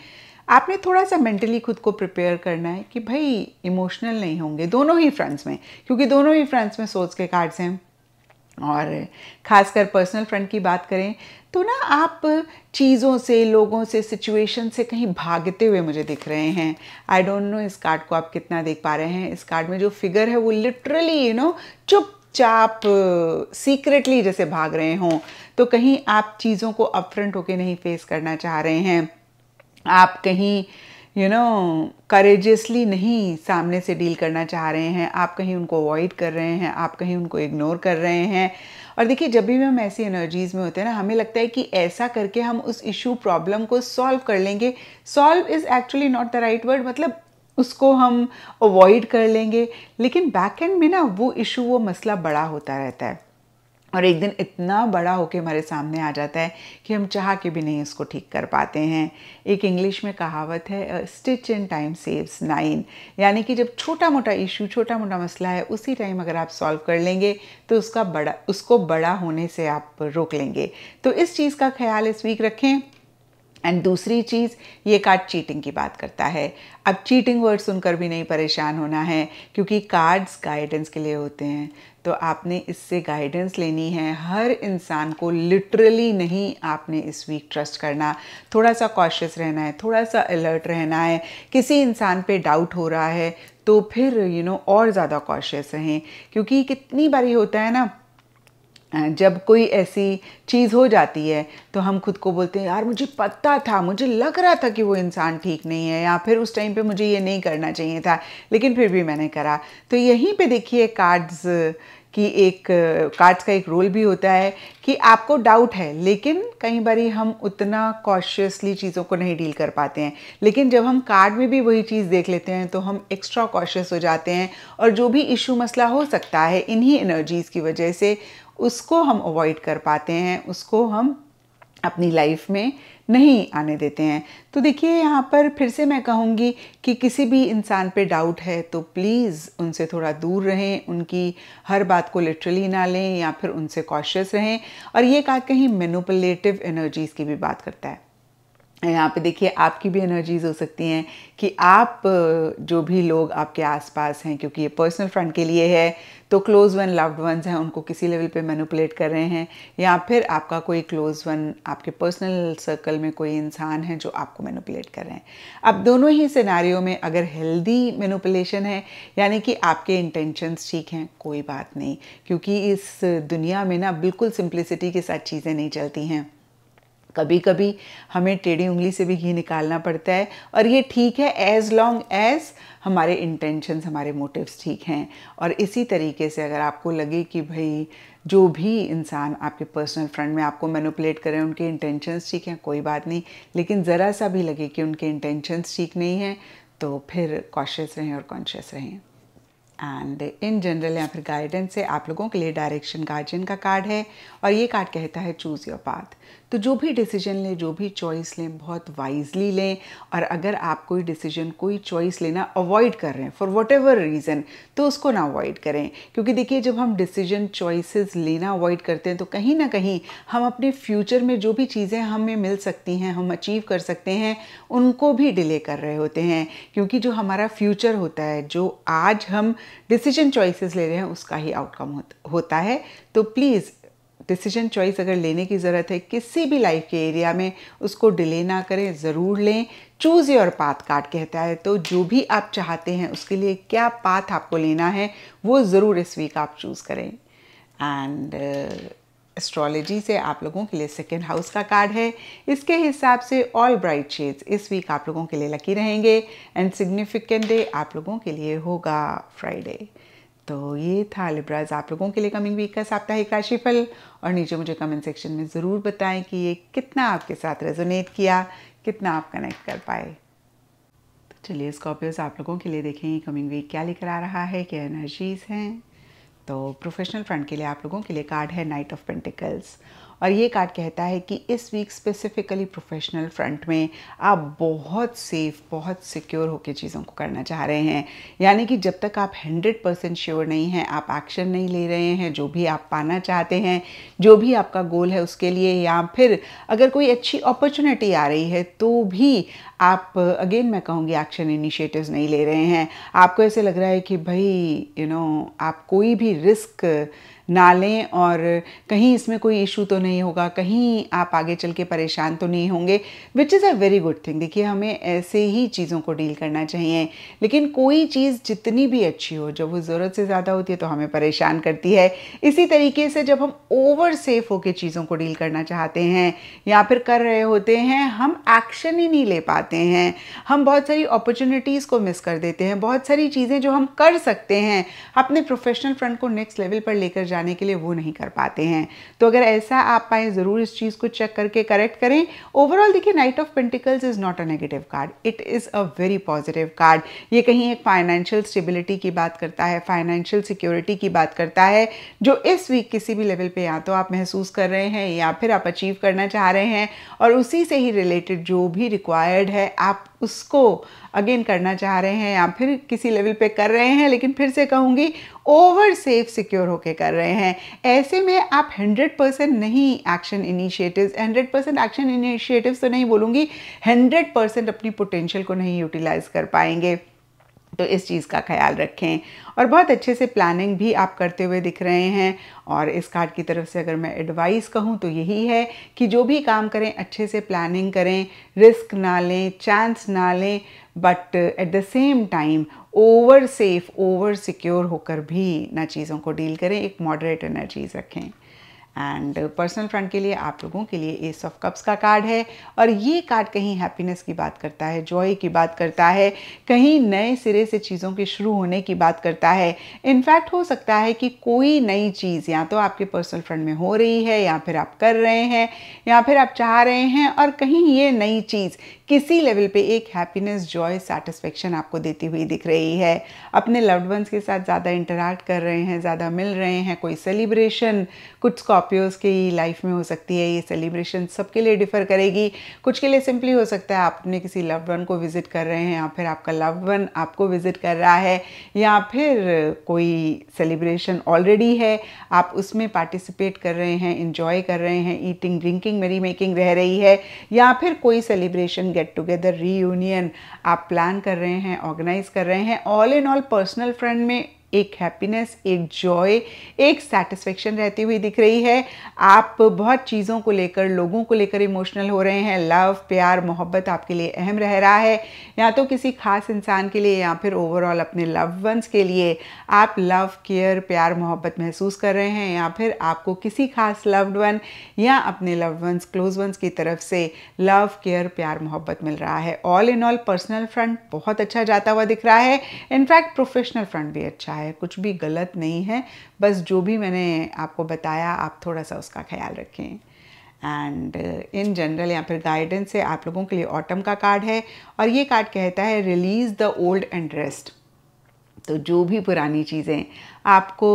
आपने थोड़ा सा मेंटली खुद को प्रिपेयर करना है कि भाई इमोशनल नहीं होंगे दोनों ही फ्रेंड्स में क्योंकि दोनों ही फ्रेंड्स में सोच के कार्ड्स हैं और ख़ासकर पर्सनल फ्रेंड की बात करें तो ना आप चीज़ों से लोगों से सिचुएशन से कहीं भागते हुए मुझे दिख रहे हैं आई डोंट नो इस कार्ड को आप कितना देख पा रहे हैं इस कार्ड में जो फिगर है वो लिटरली यू नो चुप चाप सीक्रेटली जैसे भाग रहे हों तो कहीं आप चीज़ों को अपफ्रंट होके नहीं फेस करना चाह रहे हैं आप कहीं यू नो करेजियसली नहीं सामने से डील करना चाह रहे हैं आप कहीं उनको अवॉइड कर रहे हैं आप कहीं उनको इग्नोर कर रहे हैं और देखिए जब भी हम ऐसी एनर्जीज़ में होते हैं ना हमें लगता है कि ऐसा करके हम उस इशू प्रॉब्लम को सॉल्व कर लेंगे solve is actually not the right word मतलब उसको हम अवॉइड कर लेंगे लेकिन बैक एंड में ना वो इशू वो मसला बड़ा होता रहता है और एक दिन इतना बड़ा होके हमारे सामने आ जाता है कि हम चाह के भी नहीं उसको ठीक कर पाते हैं एक इंग्लिश में कहावत है stitch in time saves nine यानी कि जब छोटा मोटा इशू छोटा मोटा मसला है उसी टाइम अगर आप सॉल्व कर लेंगे तो उसका बड़ा उसको बड़ा होने से आप रोक लेंगे तो इस चीज़ का ख्याल इस वीक रखें एंड दूसरी चीज़ ये कार्ड चीटिंग की बात करता है अब चीटिंग वर्ड सुनकर भी नहीं परेशान होना है क्योंकि कार्ड्स गाइडेंस के लिए होते हैं तो आपने इससे गाइडेंस लेनी है हर इंसान को लिटरली नहीं आपने इस वीक ट्रस्ट करना थोड़ा सा कॉशियस रहना है थोड़ा सा अलर्ट रहना है किसी इंसान पे डाउट हो रहा है तो फिर यू you नो know, और ज़्यादा कॉशियस रहें क्योंकि कितनी बारी होता है ना जब कोई ऐसी चीज़ हो जाती है तो हम खुद को बोलते हैं यार मुझे पता था मुझे लग रहा था कि वो इंसान ठीक नहीं है या फिर उस टाइम पे मुझे ये नहीं करना चाहिए था लेकिन फिर भी मैंने करा तो यहीं पे देखिए कार्ड्स की एक कार्ड्स का एक रोल भी होता है कि आपको डाउट है लेकिन कई बार हम उतना कॉशियसली चीज़ों को नहीं डील कर पाते हैं लेकिन जब हम कार्ड में भी वही चीज़ देख लेते हैं तो हम एक्स्ट्रा कॉशियस हो जाते हैं और जो भी इशू मसला हो सकता है इन्हीं एनर्जीज़ की वजह से उसको हम अवॉइड कर पाते हैं उसको हम अपनी लाइफ में नहीं आने देते हैं तो देखिए यहाँ पर फिर से मैं कहूँगी कि किसी भी इंसान पे डाउट है तो प्लीज़ उनसे थोड़ा दूर रहें उनकी हर बात को लिटरली ना लें या फिर उनसे कॉशियस रहें और ये कहा कहीं मेनोपलेटिव एनर्जीज़ की भी बात करता है यहाँ पे देखिए आपकी भी एनर्जीज हो सकती हैं कि आप जो भी लोग आपके आसपास हैं क्योंकि ये पर्सनल फ्रंट के लिए है तो क्लोज वन लव्ड वंस हैं उनको किसी लेवल पे मैनुपलेट कर रहे हैं या फिर आपका कोई क्लोज वन आपके पर्सनल सर्कल में कोई इंसान है जो आपको मैनुपलेट कर रहे हैं अब दोनों ही सिनारियों में अगर हेल्दी मैनुपलेशन है यानी कि आपके इंटेंशंस ठीक हैं कोई बात नहीं क्योंकि इस दुनिया में ना बिल्कुल सिंप्लिसिटी के साथ चीज़ें नहीं चलती हैं कभी कभी हमें टेढ़ी उंगली से भी घी निकालना पड़ता है और ये ठीक है एज़ लॉन्ग एज़ हमारे इंटेंशंस हमारे मोटिव्स ठीक हैं और इसी तरीके से अगर आपको लगे कि भाई जो भी इंसान आपके पर्सनल फ्रेंड में आपको मैनुपलेट करें उनके इंटेंशंस ठीक हैं कोई बात नहीं लेकिन ज़रा सा भी लगे कि उनके इंटेंशंस ठीक नहीं हैं तो फिर कॉशियस रहें और कॉन्शियस रहें एंड इन जनरल या फिर गाइडेंस से आप लोगों के लिए डायरेक्शन गार्जियन का कार्ड है और ये कार्ड कहता है चूज़ योर पाथ तो जो भी डिसीजन लें जो भी चॉइस लें बहुत वाइजली लें और अगर आप कोई डिसीजन कोई चॉइस लेना अवॉइड कर रहे हैं फॉर वट एवर रीज़न तो उसको ना अवॉइड करें क्योंकि देखिए जब हम डिसीजन चॉइसेस लेना अवॉइड करते हैं तो कहीं ना कहीं हम अपने फ्यूचर में जो भी चीज़ें हमें मिल सकती हैं हम अचीव कर सकते हैं उनको भी डिले कर रहे होते हैं क्योंकि जो हमारा फ्यूचर होता है जो आज हम डिसीजन चॉइसेस ले रहे हैं उसका ही आउटकम होता है तो प्लीज़ डिसीजन चॉइस अगर लेने की ज़रूरत है किसी भी लाइफ के एरिया में उसको डिले ना करें ज़रूर लें चूज़ योर पाथ कार्ड कहता है तो जो भी आप चाहते हैं उसके लिए क्या पाथ आपको लेना है वो ज़रूर इस वीक आप चूज़ करें एंड एस्ट्रोलॉजी uh, से आप लोगों के लिए सेकेंड हाउस का कार्ड है इसके हिसाब से ऑल ब्राइट शेड्स इस वीक आप लोगों के लिए लकी रहेंगे एंड सिग्निफिकेंट डे आप लोगों के लिए होगा फ्राइडे तो ये था लिब्राज आप लोगों के लिए कमिंग वीक का साप्ताहिक राशिफल और नीचे मुझे कमेंट सेक्शन में ज़रूर बताएं कि ये कितना आपके साथ रेजोनेट किया कितना आप कनेक्ट कर पाए तो चलिए स्कॉर्पियोस आप लोगों के लिए देखें कमिंग वीक क्या लेकर आ रहा है क्या एनर्जीज हैं तो प्रोफेशनल फ्रंट के लिए आप लोगों के लिए कार्ड है नाइट ऑफ पेंटिकल्स और ये कार्ड कहता है कि इस वीक स्पेसिफिकली प्रोफेशनल फ्रंट में आप बहुत सेफ बहुत सिक्योर होकर चीज़ों को करना चाह रहे हैं यानी कि जब तक आप 100 परसेंट श्योर नहीं हैं आप एक्शन नहीं ले रहे हैं जो भी आप पाना चाहते हैं जो भी आपका गोल है उसके लिए या फिर अगर कोई अच्छी अपॉर्चुनिटी आ रही है तो भी आप अगेन मैं कहूँगी एक्शन इनिशिएटिव नहीं ले रहे हैं आपको ऐसे लग रहा है कि भाई यू you नो know, आप कोई भी रिस्क नालें और कहीं इसमें कोई इशू तो नहीं होगा कहीं आप आगे चल के परेशान तो नहीं होंगे which is a very good thing देखिए हमें ऐसे ही चीज़ों को डील करना चाहिए लेकिन कोई चीज़ जितनी भी अच्छी हो जब वो ज़रूरत से ज़्यादा होती है तो हमें परेशान करती है इसी तरीके से जब हम ओवर सेफ होकर चीज़ों को डील करना चाहते हैं या फिर कर रहे होते हैं हम एक्शन ही नहीं ले पाते हैं हम बहुत सारी अपॉर्चुनिटीज़ को मिस कर देते हैं बहुत सारी चीज़ें जो हम कर सकते हैं अपने प्रोफेशनल फ्रंट को नेक्स्ट लेवल पर लेकर जा जाने के लिए वो नहीं कर पाते हैं तो अगर ऐसा आप पाए ज़रूर इस चीज़ को चेक करके करेक्ट करें ओवरऑल देखिए knight of pentacles is not a negative card it is a very positive card ये कहीं एक फाइनेंशियल स्टेबिलिटी की बात करता है फाइनेंशियल सिक्योरिटी की बात करता है जो इस वीक किसी भी लेवल पे या तो आप महसूस कर रहे हैं या फिर आप अचीव करना चाह रहे हैं और उसी से ही रिलेटेड जो भी रिक्वायर्ड है आप उसको अगेन करना चाह रहे हैं या फिर किसी लेवल पे कर रहे हैं लेकिन फिर से कहूँगी ओवर सेफ सिक्योर होके कर रहे हैं ऐसे में आप 100 परसेंट नहीं action initiatives 100 percent action initiatives तो नहीं बोलूँगी 100 परसेंट अपनी पोटेंशियल को नहीं यूटिलाइज़ कर पाएंगे तो इस चीज़ का ख्याल रखें और बहुत अच्छे से प्लानिंग भी आप करते हुए दिख रहे हैं और इस कार्ड की तरफ से अगर मैं एडवाइस कहूँ तो यही है कि जो भी काम करें अच्छे से प्लानिंग करें रिस्क ना लें चांस ना लें but at the same time over safe over secure होकर भी ना चीज़ों को डील करें एक मॉडरेट एनर्जीज रखें एंड पर्सनल फ्रंट के लिए आप लोगों के लिए एस ऑफ कप्स का कार्ड है और ये कार्ड कहीं हैप्पीनेस की बात करता है जॉय की बात करता है कहीं नए सिरे से चीज़ों के शुरू होने की बात करता है इनफैक्ट हो सकता है कि कोई नई चीज़ या तो आपके पर्सनल फ्रंट में हो रही है या फिर आप कर रहे हैं या फिर आप चाह रहे हैं और कहीं ये नई चीज़ किसी लेवल पे एक हैप्पीनेस जॉय सेटिस्फेक्शन आपको देती हुई दिख रही है अपने लव्ड वंस के साथ ज़्यादा इंटरेक्ट कर रहे हैं ज़्यादा मिल रहे हैं कोई सेलिब्रेशन कुछ स्कॉर्पियोज की लाइफ में हो सकती है ये सेलिब्रेशन सबके लिए डिफ़र करेगी कुछ के लिए सिंपली हो सकता है आप अपने किसी लव्ड वन को विज़िट कर रहे हैं या फिर आपका लव्ड वन आपको विज़िट कर रहा है या फिर कोई सेलिब्रेशन ऑलरेडी है आप उसमें पार्टिसिपेट कर रहे हैं इंजॉय कर रहे हैं ईटिंग ड्रिंकिंग मेरी मेकिंग रह रही है या फिर कोई सेलिब्रेशन गेट टुगेदर रीयूनियन आप प्लान कर रहे हैं ऑर्गेनाइज कर रहे हैं all in all personal friend में एक हैप्पीनेस एक जॉय एक सेटिस्फेक्शन रहती हुई दिख रही है आप बहुत चीज़ों को लेकर लोगों को लेकर इमोशनल हो रहे हैं लव प्यार मोहब्बत आपके लिए अहम रह रहा है या तो किसी खास इंसान के लिए या फिर ओवरऑल अपने लव वंस के लिए आप लव केयर प्यार मोहब्बत महसूस कर रहे हैं या फिर आपको किसी खास लव्ड वन या अपने लव वंस क्लोज वंस की तरफ से लव केयर प्यार मोहब्बत मिल रहा है all in all personal front बहुत अच्छा जाता हुआ दिख रहा है इनफैक्ट प्रोफेशनल फ्रंट भी अच्छा है है कुछ भी गलत नहीं है बस जो भी मैंने आपको बताया आप थोड़ा सा उसका ख्याल रखें एंड इन जनरल या फिर गाइडेंस से आप लोगों के लिए ऑटम का कार्ड है और ये कार्ड कहता है रिलीज़ द ओल्ड रेस्ट तो जो भी पुरानी चीज़ें आपको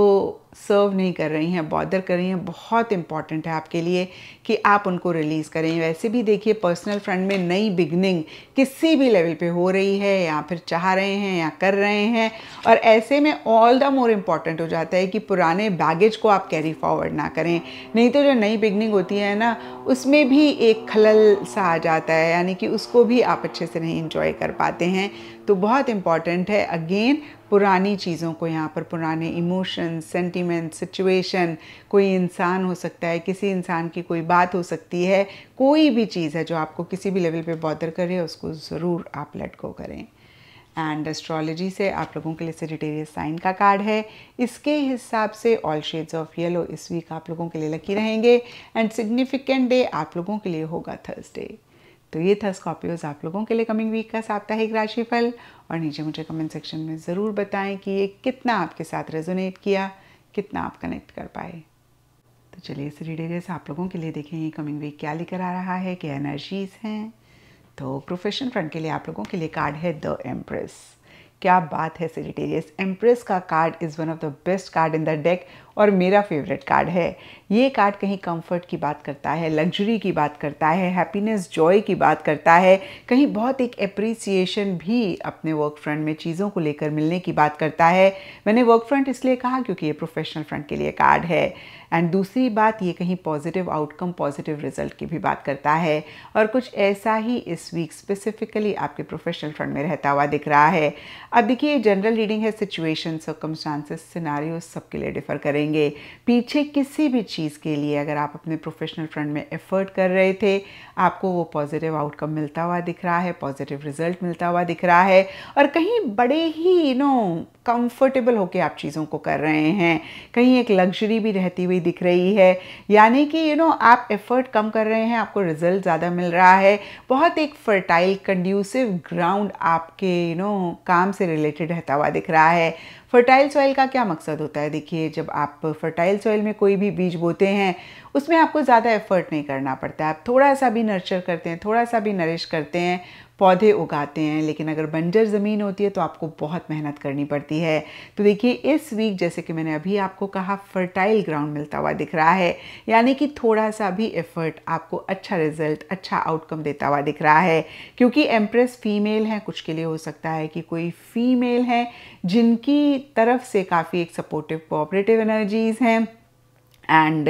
सर्व नहीं कर रही हैं बॉदर कर रही हैं बहुत इम्पॉर्टेंट है आपके लिए कि आप उनको रिलीज़ करें वैसे भी देखिए पर्सनल फ्रंट में नई बिगनिंग किसी भी लेवल पे हो रही है या फिर चाह रहे हैं या कर रहे हैं और ऐसे में ऑल द मोर इम्पॉर्टेंट हो जाता है कि पुराने बैगेज को आप कैरी फॉरवर्ड ना करें नहीं तो जो नई बिगनिंग होती है ना उसमें भी एक खलल सा आ जाता है यानी कि उसको भी आप अच्छे से नहीं इंजॉय कर पाते हैं तो बहुत इम्पॉर्टेंट है अगेन पुरानी चीज़ों को यहाँ पर पुराने इमोशन सेंटिमेंट सिचुएशन कोई इंसान हो सकता है किसी इंसान की कोई बात हो सकती है कोई भी चीज़ है जो आपको किसी भी लेवल पे बॉदर कर रही है उसको ज़रूर आप लेट गो करें एंड एस्ट्रोलॉजी से आप लोगों के लिए सेजिटेरियस साइन का कार्ड है इसके हिसाब से ऑल शेड्स ऑफ येलो इस वीक आप लोगों के लिए लकी रहेंगे एंड सिग्निफिकेंट डे आप लोगों के लिए होगा थर्सडे तो ये था स्कॉर्पियोज आप लोगों के लिए कमिंग वीक का साप्ताहिक राशिफल और नीचे मुझे कमेंट सेक्शन में ज़रूर बताएं कि ये कितना आपके साथ रेजोनेट किया कितना आप कनेक्ट कर पाए तो चलिए इस रीडिंग से आप लोगों के लिए देखें ये कमिंग वीक क्या लेकर आ रहा है क्या एनर्जीज हैं तो प्रोफेशन फ्रंट के लिए आप लोगों के लिए कार्ड है द एम्प्रेस क्या बात है सेजिटेरियस एम्प्रेस का card is one of the best card in the deck और मेरा फेवरेट कार्ड है ये कार्ड कहीं कंफर्ट की बात करता है लग्जरी की बात करता है हैप्पीनेस जॉय की बात करता है कहीं बहुत एक अप्रिसिएशन भी अपने वर्क फ्रंट में चीज़ों को लेकर मिलने की बात करता है मैंने वर्क फ्रंट इसलिए कहा क्योंकि ये प्रोफेशनल फ्रंट के लिए कार्ड है एंड दूसरी बात ये कहीं पॉजिटिव आउटकम पॉजिटिव रिजल्ट की भी बात करता है और कुछ ऐसा ही इस वीक स्पेसिफिकली आपके प्रोफेशनल फ्रंट में रहता हुआ दिख रहा है अब देखिए जनरल रीडिंग है सिचुएशन सर्कमस्टांसेस सिनारी सबके लिए डिफर करें करेंगे पीछे किसी भी चीज़ के लिए अगर आप अपने प्रोफेशनल फ्रंट में एफर्ट कर रहे थे आपको वो पॉजिटिव आउटकम मिलता हुआ दिख रहा है पॉजिटिव रिजल्ट मिलता हुआ दिख रहा है और कहीं बड़े ही यू नो कंफर्टेबल होकर आप चीज़ों को कर रहे हैं कहीं एक लग्जरी भी रहती हुई दिख रही है यानी कि यू नो आप एफर्ट कम कर रहे हैं आपको रिजल्ट ज़्यादा मिल रहा है बहुत एक फर्टाइल कंड्यूसिव ग्राउंड आपके यू नो काम से रिलेटेड रहता हुआ दिख रहा है फर्टाइल सॉइल का क्या मकसद होता है देखिए जब आप फर्टाइल सॉइल में कोई भी बीज बोते हैं उसमें आपको ज़्यादा एफर्ट नहीं करना पड़ता है आप थोड़ा सा भी नर्चर करते हैं थोड़ा सा भी नरिश करते हैं पौधे उगाते हैं लेकिन अगर बंजर ज़मीन होती है तो आपको बहुत मेहनत करनी पड़ती है तो देखिए इस वीक जैसे कि मैंने अभी आपको कहा फर्टाइल ग्राउंड मिलता हुआ दिख रहा है यानी कि थोड़ा सा भी एफर्ट आपको अच्छा रिजल्ट अच्छा आउटकम देता हुआ दिख रहा है क्योंकि एम्प्रेस फीमेल हैं कुछ के लिए हो सकता है कि कोई फीमेल है जिनकी तरफ से काफ़ी एक सपोर्टिव कोऑपरेटिव एनर्जीज़ हैं एंड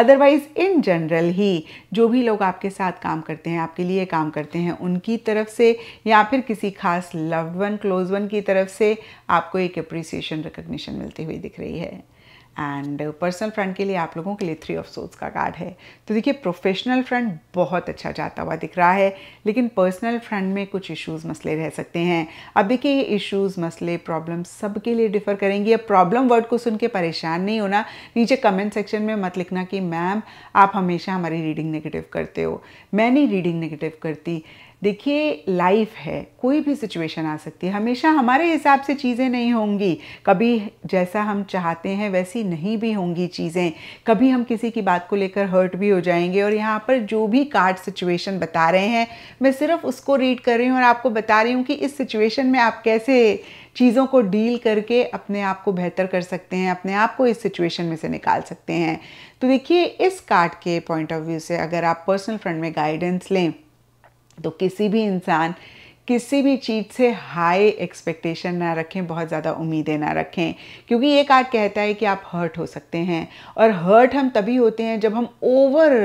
अदरवाइज़ इन जनरल ही जो भी लोग आपके साथ काम करते हैं आपके लिए काम करते हैं उनकी तरफ से या फिर किसी खास लव वन क्लोज वन की तरफ से आपको एक अप्रिसिएशन रिकग्निशन मिलती हुई दिख रही है एंड पर्सनल फ्रंट के लिए आप लोगों के लिए थ्री ऑफ सोर्स का कार्ड है तो देखिए प्रोफेशनल फ्रंट बहुत अच्छा जाता हुआ दिख रहा है लेकिन पर्सनल फ्रंट में कुछ इश्यूज मसले रह सकते हैं अब देखिए ये इश्यूज मसले प्रॉब्लम सबके लिए डिफर करेंगी अब प्रॉब्लम वर्ड को सुन के परेशान नहीं होना नीचे कमेंट सेक्शन में मत लिखना कि मैम आप हमेशा हमारी रीडिंग नेगेटिव करते हो मैं नहीं रीडिंग नेगेटिव करती देखिए लाइफ है कोई भी सिचुएशन आ सकती है हमेशा हमारे हिसाब से चीज़ें नहीं होंगी कभी जैसा हम चाहते हैं वैसी नहीं भी होंगी चीज़ें कभी हम किसी की बात को लेकर हर्ट भी हो जाएंगे और यहाँ पर जो भी कार्ड सिचुएशन बता रहे हैं मैं सिर्फ उसको रीड कर रही हूँ और आपको बता रही हूँ कि इस सिचुएशन में आप कैसे चीज़ों को डील करके अपने आप को बेहतर कर सकते हैं अपने आप को इस सिचुएशन में से निकाल सकते हैं तो देखिए इस कार्ड के पॉइंट ऑफ व्यू से अगर आप पर्सनल फ्रेंड में गाइडेंस लें तो किसी भी इंसान किसी भी चीज़ से हाई एक्सपेक्टेशन ना रखें बहुत ज़्यादा उम्मीदें ना रखें क्योंकि ये कार्ड कहता है कि आप हर्ट हो सकते हैं और हर्ट हम तभी होते हैं जब हम ओवर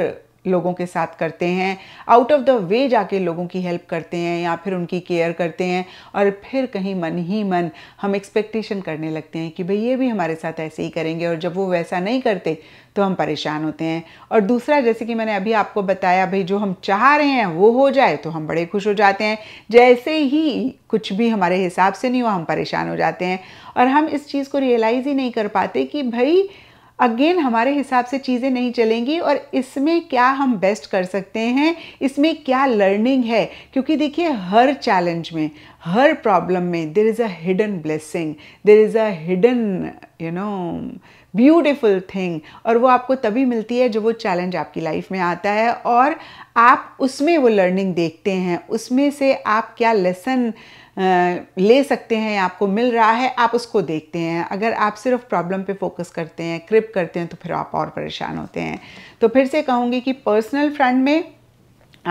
लोगों के साथ करते हैं आउट ऑफ द वे जाके लोगों की हेल्प करते हैं या फिर उनकी केयर करते हैं और फिर कहीं मन ही मन हम एक्सपेक्टेशन करने लगते हैं कि भाई ये भी हमारे साथ ऐसे ही करेंगे और जब वो वैसा नहीं करते तो हम परेशान होते हैं और दूसरा जैसे कि मैंने अभी आपको बताया भाई जो हम चाह रहे हैं वो हो जाए तो हम बड़े खुश हो जाते हैं जैसे ही कुछ भी हमारे हिसाब से नहीं हुआ हम परेशान हो जाते हैं और हम इस चीज़ को रियलाइज़ ही नहीं कर पाते कि भाई अगेन हमारे हिसाब से चीज़ें नहीं चलेंगी और इसमें क्या हम बेस्ट कर सकते हैं इसमें क्या लर्निंग है क्योंकि देखिए हर चैलेंज में हर प्रॉब्लम में there is a hidden blessing there is a hidden you know beautiful thing और वो आपको तभी मिलती है जब वो चैलेंज आपकी लाइफ में आता है और आप उसमें वो लर्निंग देखते हैं उसमें से आप क्या लेसन ले सकते हैं आपको मिल रहा है आप उसको देखते हैं अगर आप सिर्फ प्रॉब्लम पे फोकस करते हैं क्रिप करते हैं तो फिर आप और परेशान होते हैं तो फिर से कहूँगी कि पर्सनल फ्रंट में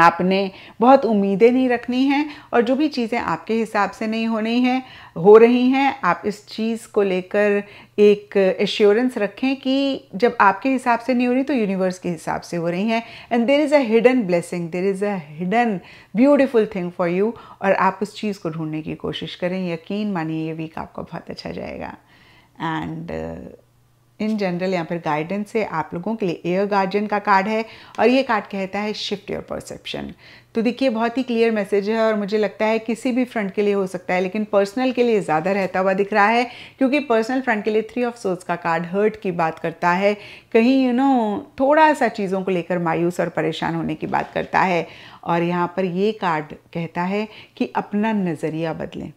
आपने बहुत उम्मीदें नहीं रखनी हैं और जो भी चीज़ें आपके हिसाब से नहीं होनी हैं हो रही हैं आप इस चीज़ को लेकर एक एश्योरेंस रखें कि जब आपके हिसाब से नहीं हो रही तो यूनिवर्स के हिसाब से हो रही हैं and there is a hidden blessing there is a hidden beautiful thing for you और आप उस चीज़ को ढूंढने की कोशिश करें यकीन मानिए ये वीक आपका बहुत अच्छा जाएगा एंड इन जनरल या फिर गाइडेंस से आप लोगों के लिए एयर गार्जियन का कार्ड है और ये कार्ड कहता है शिफ्ट योर परसेप्शन तो देखिए बहुत ही क्लियर मैसेज है और मुझे लगता है किसी भी फ्रंट के लिए हो सकता है लेकिन पर्सनल के लिए ज़्यादा रहता हुआ दिख रहा है क्योंकि पर्सनल फ्रंट के लिए थ्री ऑफ सोर्स का कार्ड हर्ट की बात करता है कहीं यू you नो know, थोड़ा सा चीज़ों को लेकर मायूस और परेशान होने की बात करता है और यहाँ पर ये कार्ड कहता है कि अपना नज़रिया बदलें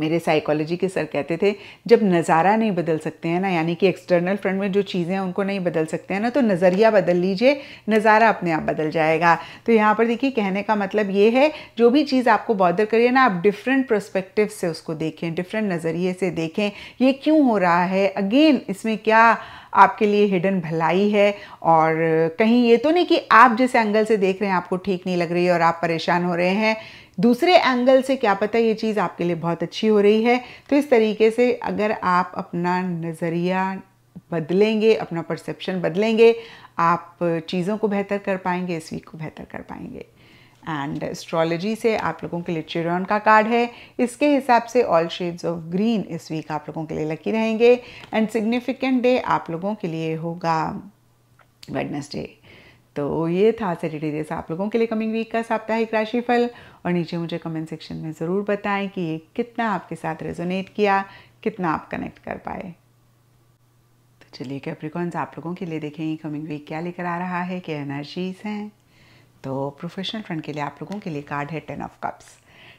मेरे साइकोलॉजी के सर कहते थे जब नज़ारा नहीं बदल सकते हैं ना यानी कि एक्सटर्नल फ्रंट में जो चीज़ें हैं उनको नहीं बदल सकते हैं ना तो नज़रिया बदल लीजिए नज़ारा अपने आप बदल जाएगा तो यहाँ पर देखिए कहने का मतलब ये है जो भी चीज़ आपको बॉदर करिए ना आप डिफरेंट प्रस्पेक्टिव से उसको देखें डिफरेंट नज़रिए से देखें ये क्यों हो रहा है अगेन इसमें क्या आपके लिए हिडन भलाई है और कहीं ये तो नहीं कि आप जिस एंगल से देख रहे हैं आपको ठीक नहीं लग रही है और आप परेशान हो रहे हैं दूसरे एंगल से क्या पता ये चीज़ आपके लिए बहुत अच्छी हो रही है तो इस तरीके से अगर आप अपना नज़रिया बदलेंगे अपना परसेप्शन बदलेंगे आप चीज़ों को बेहतर कर पाएंगे इस वीक को बेहतर कर पाएंगे एंड एस्ट्रोलॉजी से आप लोगों के लिए चिरॉन का कार्ड है इसके हिसाब से ऑल शेड्स ऑफ ग्रीन इस वीक आप लोगों के लिए लकी रहेंगे एंड सिग्निफिकेंट डे आप लोगों के लिए होगा वेडनेसडे तो ये था डेज आप लोगों के लिए कमिंग वीक का साप्ताहिक राशिफल और नीचे मुझे कमेंट सेक्शन में ज़रूर बताएं कि ये कितना आपके साथ रेजोनेट किया कितना आप कनेक्ट कर पाए तो चलिए कैप्रिकॉन्स आप लोगों के लिए देखेंगे कमिंग वीक क्या लेकर आ रहा है क्या एनर्जीज हैं तो प्रोफेशनल फ्रंट के लिए आप लोगों के लिए कार्ड है ten of cups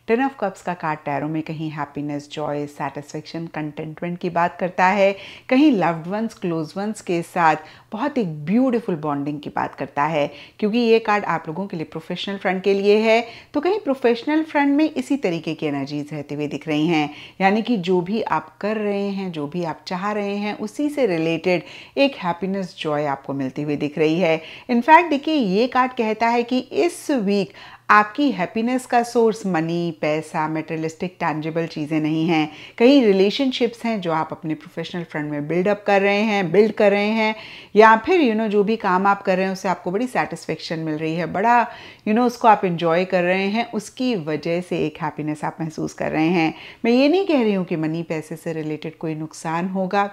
ten of cups का कार्ड टैरो में कहीं हैप्पीनेस जॉय सेटिस्फेक्शन कंटेंटमेंट की बात करता है कहीं लव्ड वंस क्लोज वंस के साथ बहुत एक ब्यूटीफुल बॉन्डिंग की बात करता है क्योंकि ये कार्ड आप लोगों के लिए प्रोफेशनल फ्रंट के लिए है तो कहीं प्रोफेशनल फ्रंट में इसी तरीके की एनर्जीज रहती हुई दिख रही हैं यानी कि जो भी आप कर रहे हैं जो भी आप चाह रहे हैं उसी से रिलेटेड एक हैप्पीनेस जॉय आपको मिलती हुई दिख रही है इनफैक्ट देखिए ये कार्ड कहता है कि इस वीक आपकी हैप्पीनेस का सोर्स मनी पैसा मेटरलिस्टिक टैंजेबल चीज़ें नहीं हैं कई रिलेशनशिप्स हैं जो आप अपने प्रोफेशनल फ्रंट में बिल्डअप कर रहे हैं बिल्ड कर रहे हैं या फिर यू you नो know, जो भी काम आप कर रहे हैं उससे आपको बड़ी सेटिस्फेक्शन मिल रही है बड़ा यू you नो know, उसको आप इन्जॉय कर रहे हैं उसकी वजह से एक हैप्पीनेस आप महसूस कर रहे हैं मैं ये नहीं कह रही हूँ कि मनी पैसे से रिलेटेड कोई नुकसान होगा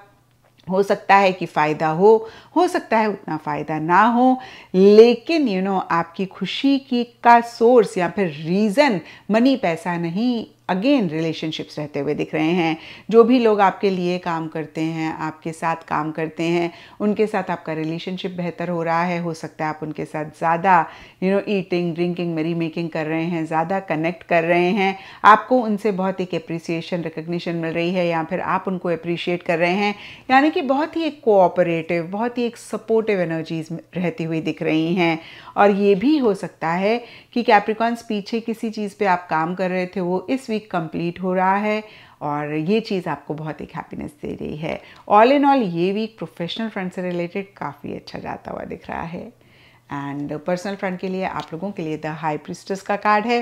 हो सकता है कि फ़ायदा हो हो सकता है उतना फ़ायदा ना हो लेकिन यू you नो know, आपकी खुशी की का सोर्स या फिर रीज़न मनी पैसा नहीं अगेन रिलेशनशिप्स रहते हुए दिख रहे हैं जो भी लोग आपके लिए काम करते हैं आपके साथ काम करते हैं उनके साथ आपका रिलेशनशिप बेहतर हो रहा है हो सकता है आप उनके साथ ज़्यादा you know eating drinking merrymaking कर रहे हैं ज़्यादा कनेक्ट कर रहे हैं आपको उनसे बहुत एक अप्रिसिएशन रिकग्निशन मिल रही है या फिर आप उनको अप्रिशिएट कर रहे हैं यानी कि बहुत ही एक कोऑपरेटिव बहुत ही एक सपोर्टिव एनर्जीज रहती हुई दिख रही हैं और ये भी हो सकता है कि कैप्रिकॉन्स पीछे किसी चीज़ पर आप काम कर रहे थे वो इस वीक वीक कंप्लीट हो रहा है और ये चीज़ आपको बहुत एक हैप्पीनेस दे रही है ऑल इन ऑल ये वीक प्रोफेशनल फ्रंट से रिलेटेड काफ़ी अच्छा जाता हुआ दिख रहा है एंड पर्सनल फ्रंट के लिए आप लोगों के लिए द हाई प्रिस्टस का कार्ड है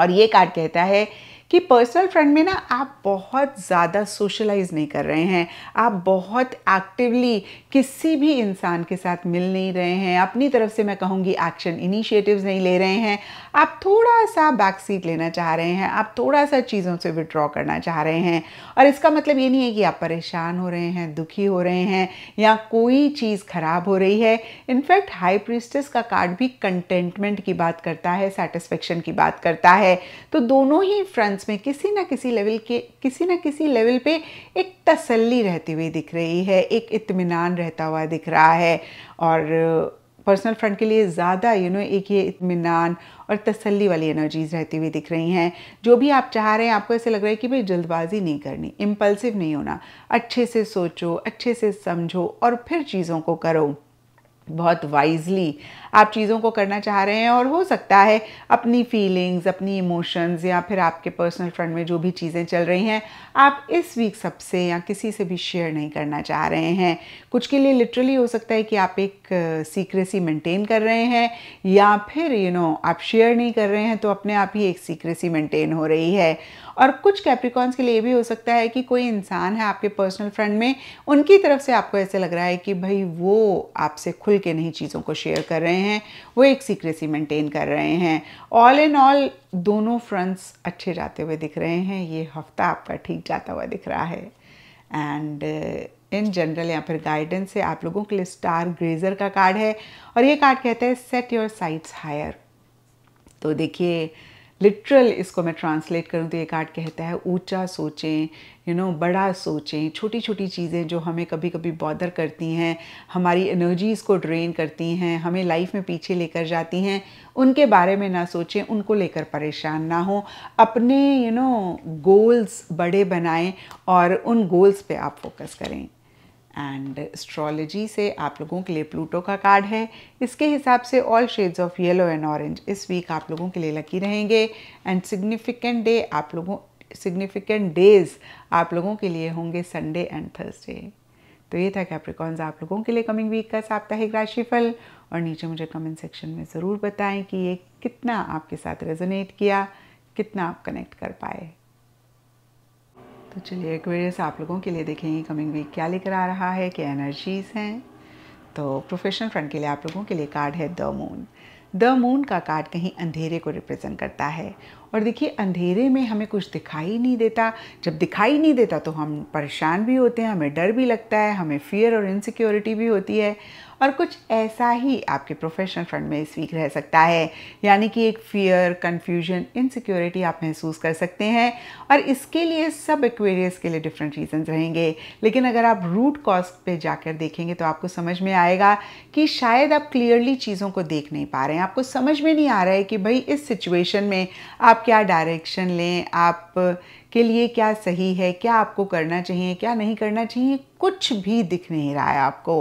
और ये कार्ड कहता है कि पर्सनल फ्रेंड में ना आप बहुत ज़्यादा सोशलाइज नहीं कर रहे हैं आप बहुत एक्टिवली किसी भी इंसान के साथ मिल नहीं रहे हैं अपनी तरफ से मैं कहूँगी एक्शन इनिशिएटिव्स नहीं ले रहे हैं आप थोड़ा सा बैक सीट लेना चाह रहे हैं आप थोड़ा सा चीज़ों से विड्रॉ करना चाह रहे हैं और इसका मतलब ये नहीं है कि आप परेशान हो रहे हैं दुखी हो रहे हैं या कोई चीज़ खराब हो रही है इनफैक्ट हाई प्रिस्टेस का कार्ड भी कंटेंटमेंट की बात करता है सेटिस्फेक्शन की बात करता है तो दोनों ही फ्रंट पर्सनल्स में किसी ना किसी लेवल के किसी ना किसी लेवल पे एक तसल्ली रहती हुई दिख रही है एक इत्मीनान रहता हुआ दिख रहा है और पर्सनल फ्रंट के लिए ज़्यादा यू नो एक ये इतमान और तसल्ली वाली एनर्जीज रहती हुई दिख रही हैं जो भी आप चाह रहे हैं आपको ऐसे लग रहा है कि भाई जल्दबाजी नहीं करनी इम्पल्सिव नहीं होना अच्छे से सोचो अच्छे से समझो और फिर चीज़ों को करो बहुत वाइजली आप चीज़ों को करना चाह रहे हैं और हो सकता है अपनी फीलिंग्स अपनी इमोशंस या फिर आपके पर्सनल फ्रंट में जो भी चीज़ें चल रही हैं आप इस वीक सबसे या किसी से भी शेयर नहीं करना चाह रहे हैं कुछ के लिए लिटरली हो सकता है कि आप एक सीक्रेसी मेंटेन कर रहे हैं या फिर यू you नो know, आप शेयर नहीं कर रहे हैं तो अपने आप ही एक सीक्रेसी मेंटेन हो रही है और कुछ कैप्रिकॉन्स के लिए भी हो सकता है कि कोई इंसान है आपके पर्सनल फ्रेंड में उनकी तरफ से आपको ऐसे लग रहा है कि भाई वो आपसे खुल के नहीं चीज़ों को शेयर कर रहे हैं हैं वो एक सीक्रेसी मेंटेन कर रहे हैं ऑल इन ऑल दोनों फ्रंट्स अच्छे जाते हुए दिख रहे हैं ये हफ्ता आपका ठीक जाता हुआ दिख रहा है एंड इन जनरल या फिर गाइडेंस से आप लोगों के लिए स्टार ग्रेजर का कार्ड है और ये कार्ड कहते हैं सेट योर साइट्स हायर तो देखिए लिटरल इसको मैं ट्रांसलेट करूँ तो ये कार्ड कहता है ऊंचा सोचें यू नो बड़ा सोचें छोटी छोटी चीज़ें जो हमें कभी कभी बॉदर करती हैं हमारी एनर्जीज़ को ड्रेन करती हैं हमें लाइफ में पीछे लेकर जाती हैं उनके बारे में ना सोचें उनको लेकर परेशान ना हो अपने यू नो गोल्स बड़े बनाएं और उन गोल्स पे आप फोकस करें एंड एस्ट्रोलॉजी से आप लोगों के लिए प्लूटो का कार्ड है इसके हिसाब से all shades of yellow and orange इस वीक आप लोगों के लिए लकी रहेंगे एंड सिग्निफिकेंट डे आप लोगों सिग्निफिकेंट डेज आप लोगों के लिए होंगे संडे एंड थर्सडे तो ये था कैप्रिकॉन्स आप लोगों के लिए कमिंग वीक का साप्ताहिक राशिफल और नीचे मुझे कमेंट सेक्शन में ज़रूर बताएं कि ये कितना आपके साथ रेजोनेट किया कितना आप कनेक्ट कर पाए तो चलिए एक्वेरियस आप लोगों के लिए देखेंगे कमिंग वीक क्या लेकर आ रहा है क्या एनर्जीज़ हैं तो प्रोफेशनल फ्रंट के लिए आप लोगों के लिए कार्ड है द मून द मून का कार्ड कहीं अंधेरे को रिप्रेजेंट करता है और देखिए अंधेरे में हमें कुछ दिखाई नहीं देता जब दिखाई नहीं देता तो हम परेशान भी होते हैं हमें डर भी लगता है हमें फियर और इनसिक्योरिटी भी होती है और कुछ ऐसा ही आपके प्रोफेशनल फ्रंट में इस वीक रह सकता है यानी कि एक फियर कन्फ्यूजन इनसिक्योरिटी आप महसूस कर सकते हैं और इसके लिए सब एक्वेरियस के लिए डिफरेंट रीजंस रहेंगे लेकिन अगर आप रूट कॉज पे जाकर देखेंगे तो आपको समझ में आएगा कि शायद आप क्लियरली चीज़ों को देख नहीं पा रहे हैं आपको समझ में नहीं आ रहा है कि भाई इस सिचुएशन में आप क्या डायरेक्शन लें आप के लिए क्या सही है क्या आपको करना चाहिए क्या नहीं करना चाहिए कुछ भी दिख नहीं रहा है आपको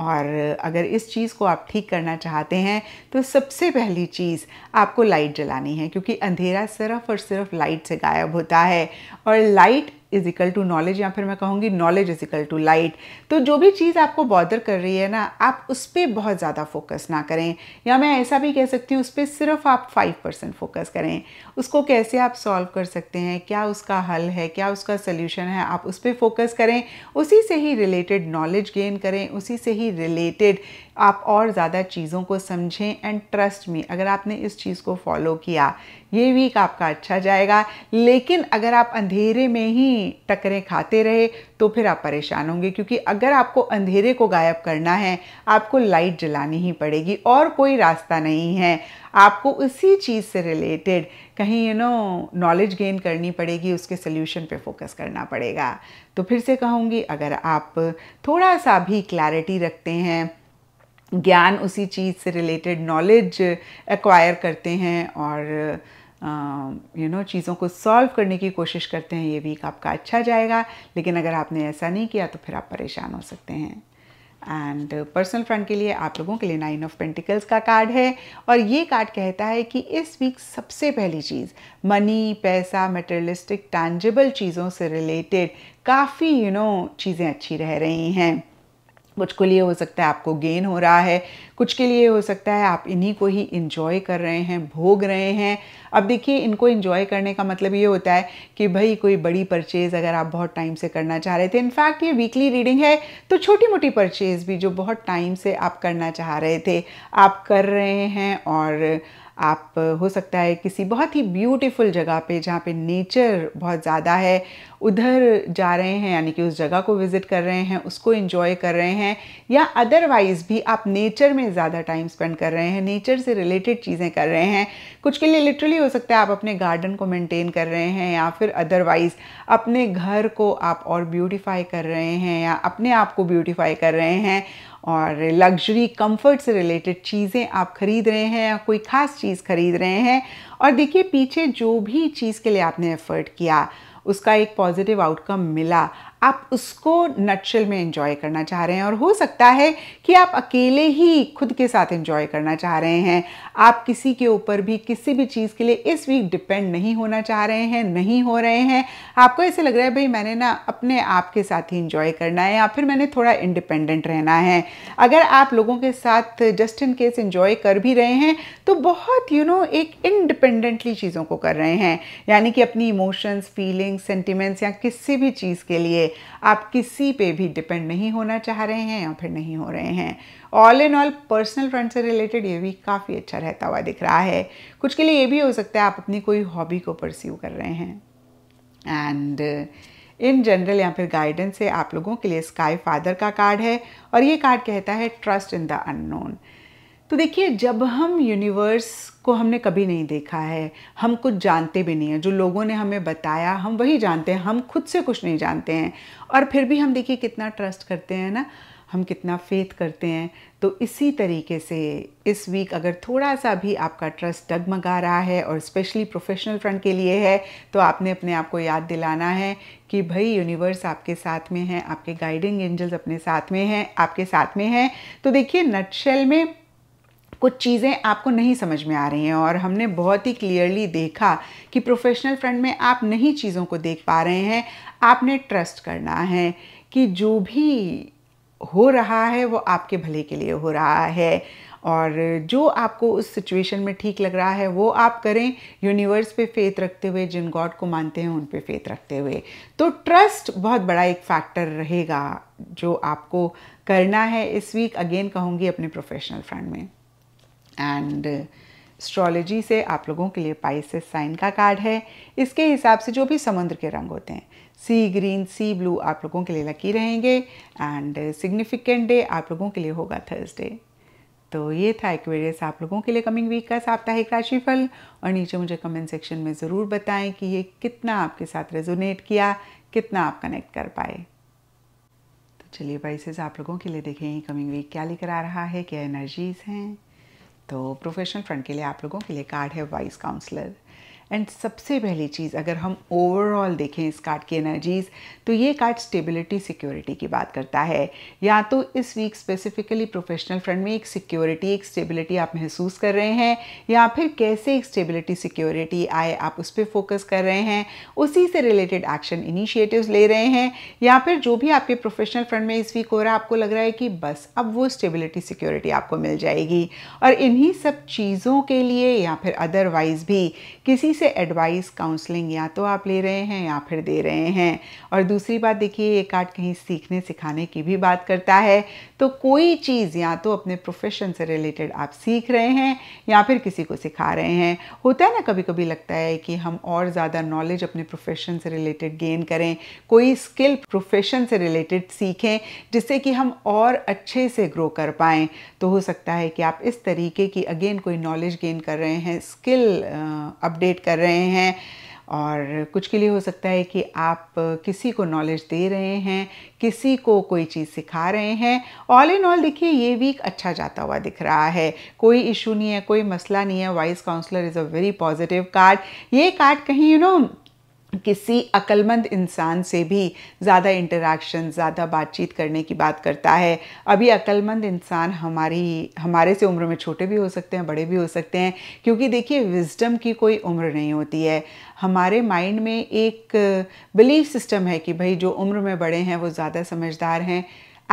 और अगर इस चीज़ को आप ठीक करना चाहते हैं तो सबसे पहली चीज़ आपको लाइट जलानी है क्योंकि अंधेरा सिर्फ और सिर्फ लाइट से गायब होता है और लाइट इज टू नॉलेज या फिर मैं कहूँगी knowledge is equal to light तो जो भी चीज़ आपको बॉदर कर रही है ना आप उस पर बहुत ज़्यादा फोकस ना करें या मैं ऐसा भी कह सकती हूँ उस पर सिर्फ आप फाइव परसेंट फोकस करें उसको कैसे आप सॉल्व कर सकते हैं क्या उसका हल है क्या उसका सोल्यूशन है आप उस पर फोकस करें उसी से ही रिलेटेड नॉलेज गेन करें उसी से ही रिलेटेड आप और ज़्यादा चीज़ों को समझें एंड ट्रस्ट मी अगर आपने इस चीज़ को फॉलो किया ये वीक आपका अच्छा जाएगा लेकिन अगर आप अंधेरे में ही टकरें खाते रहे तो फिर आप परेशान होंगे क्योंकि अगर आपको अंधेरे को गायब करना है आपको लाइट जलानी ही पड़ेगी और कोई रास्ता नहीं है आपको उसी चीज़ से रिलेटेड कहीं यू नो नॉलेज गेन करनी पड़ेगी उसके सोल्यूशन पे फोकस करना पड़ेगा तो फिर से कहूँगी अगर आप थोड़ा सा भी क्लैरिटी रखते हैं ज्ञान उसी चीज़ से रिलेटेड नॉलेज एक्वायर करते हैं और यू नो चीज़ों को सॉल्व करने की कोशिश करते हैं ये वीक आपका अच्छा जाएगा लेकिन अगर आपने ऐसा नहीं किया तो फिर आप परेशान हो सकते हैं एंड पर्सनल फ्रंट के लिए आप लोगों के लिए नाइन ऑफ पेंटिकल्स का कार्ड है और ये कार्ड कहता है कि इस वीक सबसे पहली चीज़ मनी पैसा मटेरियलिस्टिक टैंजेबल चीज़ों से रिलेटेड काफ़ी यू नो चीज़ें अच्छी रह रही हैं कुछ के लिए हो सकता है आपको गेन हो रहा है कुछ के लिए हो सकता है आप इन्हीं को ही इन्जॉय कर रहे हैं भोग रहे हैं अब देखिए इनको इन्जॉय करने का मतलब ये होता है कि भाई कोई बड़ी परचेज़ अगर आप बहुत टाइम से करना चाह रहे थे इनफैक्ट ये वीकली रीडिंग है तो छोटी मोटी परचेज़ भी जो बहुत टाइम से आप करना चाह रहे थे आप कर रहे हैं और आप हो सकता है किसी बहुत ही ब्यूटीफुल जगह पे जहाँ पे नेचर बहुत ज़्यादा है उधर जा रहे हैं यानी कि उस जगह को विज़िट कर रहे हैं उसको इन्जॉय कर रहे हैं या अदरवाइज़ भी आप नेचर में ज़्यादा टाइम स्पेंड कर रहे हैं नेचर से रिलेटेड चीज़ें कर रहे हैं कुछ के लिए लिटरली हो सकता है आप अपने गार्डन को मेंटेन कर रहे हैं या फिर अदरवाइज़ अपने घर को आप और ब्यूटिफाई कर रहे हैं या अपने आप को ब्यूटिफाई कर रहे हैं और लग्जरी कंफर्ट से रिलेटेड चीज़ें आप ख़रीद रहे हैं या कोई ख़ास चीज़ ख़रीद रहे हैं और देखिए पीछे जो भी चीज़ के लिए आपने एफ़र्ट किया उसका एक पॉजिटिव आउटकम मिला आप उसको नटशल में इंजॉय करना चाह रहे हैं और हो सकता है कि आप अकेले ही खुद के साथ इंजॉय करना चाह रहे हैं आप किसी के ऊपर भी किसी भी चीज़ के लिए इस वीक डिपेंड नहीं होना चाह रहे हैं नहीं हो रहे हैं आपको ऐसे लग रहा है भाई मैंने ना अपने आप के साथ ही इंजॉय करना है या फिर मैंने थोड़ा इंडिपेंडेंट रहना है अगर आप लोगों के साथ जस्ट इन केस इंजॉय कर भी रहे हैं तो बहुत यू you नो know, एक इंडिपेंडेंटली चीज़ों को कर रहे हैं यानी कि अपनी इमोशंस फीलिंग्स सेंटिमेंट्स या किसी भी चीज़ के लिए आप किसी पे भी डिपेंड नहीं होना चाह रहे हैं या फिर नहीं हो रहे हैं all in all personal front से रिलेटेड ये भी काफ़ी अच्छा रहता हुआ दिख रहा है कुछ के लिए ये भी हो सकता है आप अपनी कोई हॉबी को परस्यू कर रहे हैं एंड इन जनरल या फिर गाइडेंस से आप लोगों के लिए स्काई फादर का कार्ड है और ये कार्ड कहता है ट्रस्ट इन द अननोन तो देखिए जब हम यूनिवर्स को हमने कभी नहीं देखा है हम कुछ जानते भी नहीं हैं जो लोगों ने हमें बताया हम वही जानते हैं हम खुद से कुछ नहीं जानते हैं और फिर भी हम देखिए कितना ट्रस्ट करते हैं ना हम कितना फेथ करते हैं तो इसी तरीके से इस वीक अगर थोड़ा सा भी आपका ट्रस्ट डगमगा रहा है और स्पेशली प्रोफेशनल फ्रंट के लिए है तो आपने अपने आप को याद दिलाना है कि भाई यूनिवर्स आपके साथ में है आपके गाइडिंग एंजल्स अपने साथ में हैं आपके साथ में हैं तो देखिए नटशेल में कुछ चीज़ें आपको नहीं समझ में आ रही हैं और हमने बहुत ही क्लियरली देखा कि प्रोफेशनल फ्रंट में आप नहीं चीज़ों को देख पा रहे हैं आपने ट्रस्ट करना है कि जो भी हो रहा है वो आपके भले के लिए हो रहा है और जो आपको उस सिचुएशन में ठीक लग रहा है वो आप करें यूनिवर्स पे फेथ रखते हुए जिन गॉड को मानते हैं उन पे फेथ रखते हुए तो ट्रस्ट बहुत बड़ा एक फैक्टर रहेगा जो आपको करना है इस वीक अगेन कहूँगी अपने प्रोफेशनल फ्रंट में एंड एस्ट्रोलॉजी uh, से आप लोगों के लिए पाइसेस साइन का कार्ड है इसके हिसाब से जो भी समुद्र के रंग होते हैं सी ग्रीन सी ब्लू आप लोगों के लिए लकी रहेंगे एंड सिग्निफिकेंट डे आप लोगों के लिए होगा थर्सडे तो ये था एक्वेरियस आप लोगों के लिए कमिंग वीक का साप्ताहिक राशिफल और नीचे मुझे कमेंट सेक्शन में ज़रूर बताएं कि ये कितना आपके साथ रेजोनेट किया कितना आप कनेक्ट कर पाए तो चलिए पाइसेस आप लोगों के लिए देखें कमिंग वीक क्या लेकर आ रहा है क्या एनर्जीज़ हैं तो प्रोफेशनल फ्रंट के लिए आप लोगों के लिए कार्ड है वाइस काउंसलर एंड सबसे पहली चीज़ अगर हम ओवरऑल देखें इस कार्ड की एनर्जीज़ तो ये कार्ड स्टेबिलिटी सिक्योरिटी की बात करता है या तो इस वीक स्पेसिफिकली प्रोफेशनल फ्रंट में एक सिक्योरिटी एक स्टेबिलिटी आप महसूस कर रहे हैं या फिर कैसे एक स्टेबिलिटी सिक्योरिटी आए आप उस पर फोकस कर रहे हैं उसी से रिलेटेड एक्शन इनिशिएटिव ले रहे हैं या फिर जो भी आपके प्रोफेशनल फ्रंट में इस वीक हो रहा है आपको लग रहा है कि बस अब वो स्टेबिलिटी सिक्योरिटी आपको मिल जाएगी और इन्हीं सब चीज़ों के लिए या फिर अदरवाइज़ भी किसी से एडवाइस काउंसलिंग या तो आप ले रहे हैं या फिर दे रहे हैं और दूसरी बात देखिए ये कार्ड कहीं सीखने सिखाने की भी बात करता है तो कोई चीज़ या तो अपने प्रोफेशन से रिलेटेड आप सीख रहे हैं या फिर किसी को सिखा रहे हैं होता है ना कभी कभी लगता है कि हम और ज़्यादा नॉलेज अपने प्रोफेशन से रिलेटेड गेन करें कोई स्किल प्रोफेशन से रिलेटेड सीखें जिससे कि हम और अच्छे से ग्रो कर पाएँ तो हो सकता है कि आप इस तरीके की अगेन कोई नॉलेज गेन कर रहे हैं स्किल अपडेट कर रहे हैं और कुछ के लिए हो सकता है कि आप किसी को नॉलेज दे रहे हैं किसी को कोई चीज़ सिखा रहे हैं ऑल इन ऑल देखिए ये वीक अच्छा जाता हुआ दिख रहा है कोई इशू नहीं है कोई मसला नहीं है wise counsellor is a very positive card ये कार्ड कहीं यू you नो know, किसी अक्लमंद इंसान से भी ज़्यादा इंटरेक्शन ज़्यादा बातचीत करने की बात करता है अभी अक्लमंद इंसान हमारी हमारे से उम्र में छोटे भी हो सकते हैं बड़े भी हो सकते हैं क्योंकि देखिए विजडम की कोई उम्र नहीं होती है हमारे माइंड में एक बिलीफ सिस्टम है कि भाई जो उम्र में बड़े हैं वो ज़्यादा समझदार हैं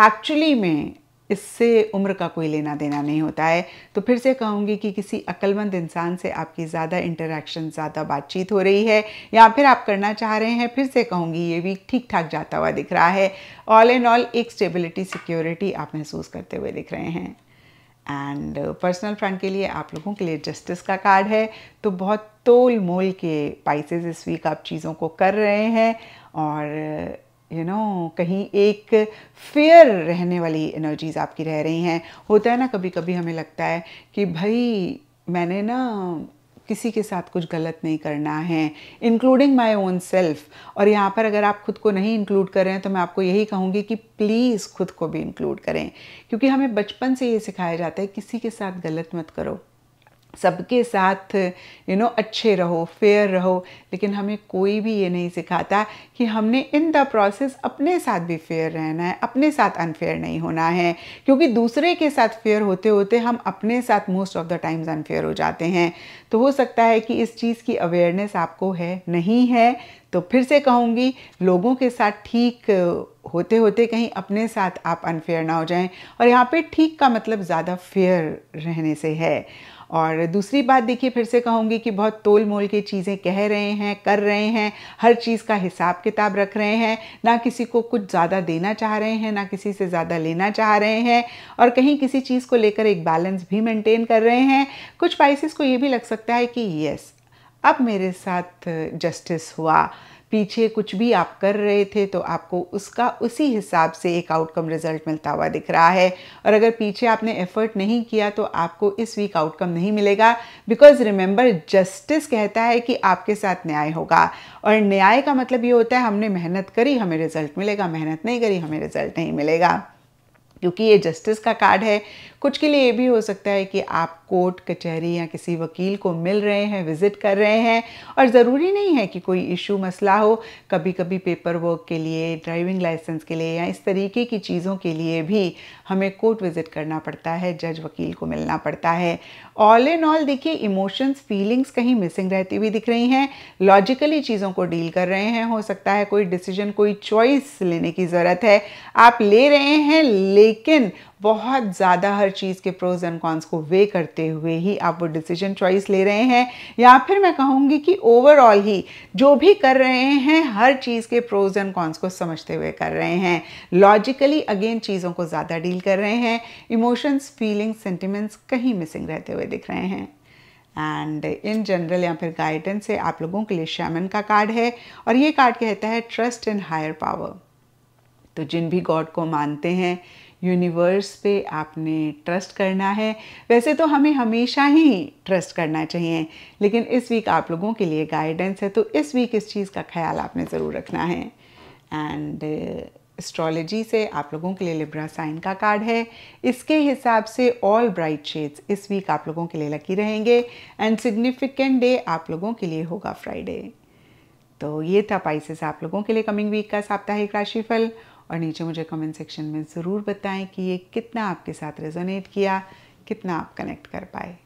एक्चुअली में इससे उम्र का कोई लेना देना नहीं होता है तो फिर से कहूँगी कि किसी अक्लमंद इंसान से आपकी ज़्यादा इंटरेक्शन ज़्यादा बातचीत हो रही है या फिर आप करना चाह रहे हैं फिर से कहूँगी ये वीक ठीक ठाक जाता हुआ दिख रहा है ऑल एंड ऑल एक स्टेबिलिटी सिक्योरिटी आप महसूस करते हुए दिख रहे हैं एंड पर्सनल फ्रंट के लिए आप लोगों के लिए जस्टिस का कार्ड है तो बहुत तोल मोल के पाइसेज इस वीक आप चीज़ों को कर रहे हैं और यू you नो know, कहीं एक फेयर रहने वाली एनर्जीज आपकी रह रही हैं होता है ना कभी कभी हमें लगता है कि भाई मैंने ना किसी के साथ कुछ गलत नहीं करना है इंक्लूडिंग माई ओन सेल्फ और यहाँ पर अगर आप खुद को नहीं इंक्लूड कर रहे हैं तो मैं आपको यही कहूँगी कि प्लीज़ खुद को भी इंक्लूड करें क्योंकि हमें बचपन से ये सिखाया जाता है किसी के साथ गलत मत करो सबके साथ यू नो अच्छे रहो फेयर रहो लेकिन हमें कोई भी ये नहीं सिखाता कि हमने इन द प्रोसेस अपने साथ भी फेयर रहना है अपने साथ अनफेयर नहीं होना है क्योंकि दूसरे के साथ फेयर होते होते हम अपने साथ most of the times unfair हो जाते हैं तो हो सकता है कि इस चीज़ की अवेयरनेस आपको है नहीं है तो फिर से कहूँगी लोगों के साथ ठीक होते होते कहीं अपने साथ आप अनफेयर ना हो जाएं और यहाँ पे ठीक का मतलब ज़्यादा फेयर रहने से है और दूसरी बात देखिए फिर से कहूँगी कि बहुत तोल मोल की चीज़ें कह रहे हैं कर रहे हैं हर चीज़ का हिसाब किताब रख रहे हैं ना किसी को कुछ ज़्यादा देना चाह रहे हैं ना किसी से ज़्यादा लेना चाह रहे हैं और कहीं किसी चीज़ को लेकर एक बैलेंस भी मेंटेन कर रहे हैं कुछ पाइसिस को ये भी लग सकता है कि यस अब मेरे साथ जस्टिस हुआ पीछे कुछ भी आप कर रहे थे तो आपको उसका उसी हिसाब से एक आउटकम रिजल्ट मिलता हुआ दिख रहा है और अगर पीछे आपने एफर्ट नहीं किया तो आपको इस वीक आउटकम नहीं मिलेगा बिकॉज रिमेंबर जस्टिस कहता है कि आपके साथ न्याय होगा और न्याय का मतलब ये होता है हमने मेहनत करी हमें रिजल्ट मिलेगा मेहनत नहीं करी हमें रिजल्ट नहीं मिलेगा क्योंकि ये जस्टिस का कार्ड है कुछ के लिए ये भी हो सकता है कि आप कोर्ट कचहरी या किसी वकील को मिल रहे हैं विजिट कर रहे हैं और ज़रूरी नहीं है कि कोई इशू मसला हो कभी कभी पेपर वर्क के लिए ड्राइविंग लाइसेंस के लिए या इस तरीके की चीज़ों के लिए भी हमें कोर्ट विजिट करना पड़ता है जज वकील को मिलना पड़ता है ऑल इन ऑल देखिए इमोशंस फीलिंग्स कहीं मिसिंग रहती हुई दिख रही हैं लॉजिकली चीज़ों को डील कर रहे हैं हो सकता है कोई डिसीजन कोई चॉइस लेने की ज़रूरत है आप ले रहे हैं लेकिन बहुत ज़्यादा हर चीज़ के प्रोज एंड कॉन्स को वे करते हुए ही आप वो डिसीजन चॉइस ले रहे हैं या फिर मैं कहूँगी कि ओवरऑल ही जो भी कर रहे हैं हर चीज़ के प्रोज एंड कॉन्स को समझते हुए कर रहे हैं लॉजिकली अगेन चीज़ों को ज़्यादा डील कर रहे हैं इमोशंस फीलिंग्स सेंटिमेंट्स कहीं मिसिंग रहते हुए दिख रहे हैं एंड इन जनरल या फिर गाइडेंस से आप लोगों के लिए शैमन का कार्ड है और ये कार्ड कहता है ट्रस्ट इन हायर पावर तो जिन भी गॉड को मानते हैं यूनिवर्स पे आपने ट्रस्ट करना है वैसे तो हमें हमेशा ही ट्रस्ट करना चाहिए लेकिन इस वीक आप लोगों के लिए गाइडेंस है तो इस वीक इस चीज़ का ख्याल आपने ज़रूर रखना है एंड एस्ट्रोलॉजी uh, से आप लोगों के लिए लिब्रा साइन का कार्ड है इसके हिसाब से ऑल ब्राइट शेड्स इस वीक आप लोगों के लिए लकी रहेंगे एंड सिग्निफिकेंट डे आप लोगों के लिए होगा फ्राइडे तो ये था पाइसेस आप लोगों के लिए कमिंग वीक का साप्ताहिक राशिफल और नीचे मुझे कमेंट सेक्शन में ज़रूर बताएं कि ये कितना आपके साथ रेजोनेट किया कितना आप कनेक्ट कर पाए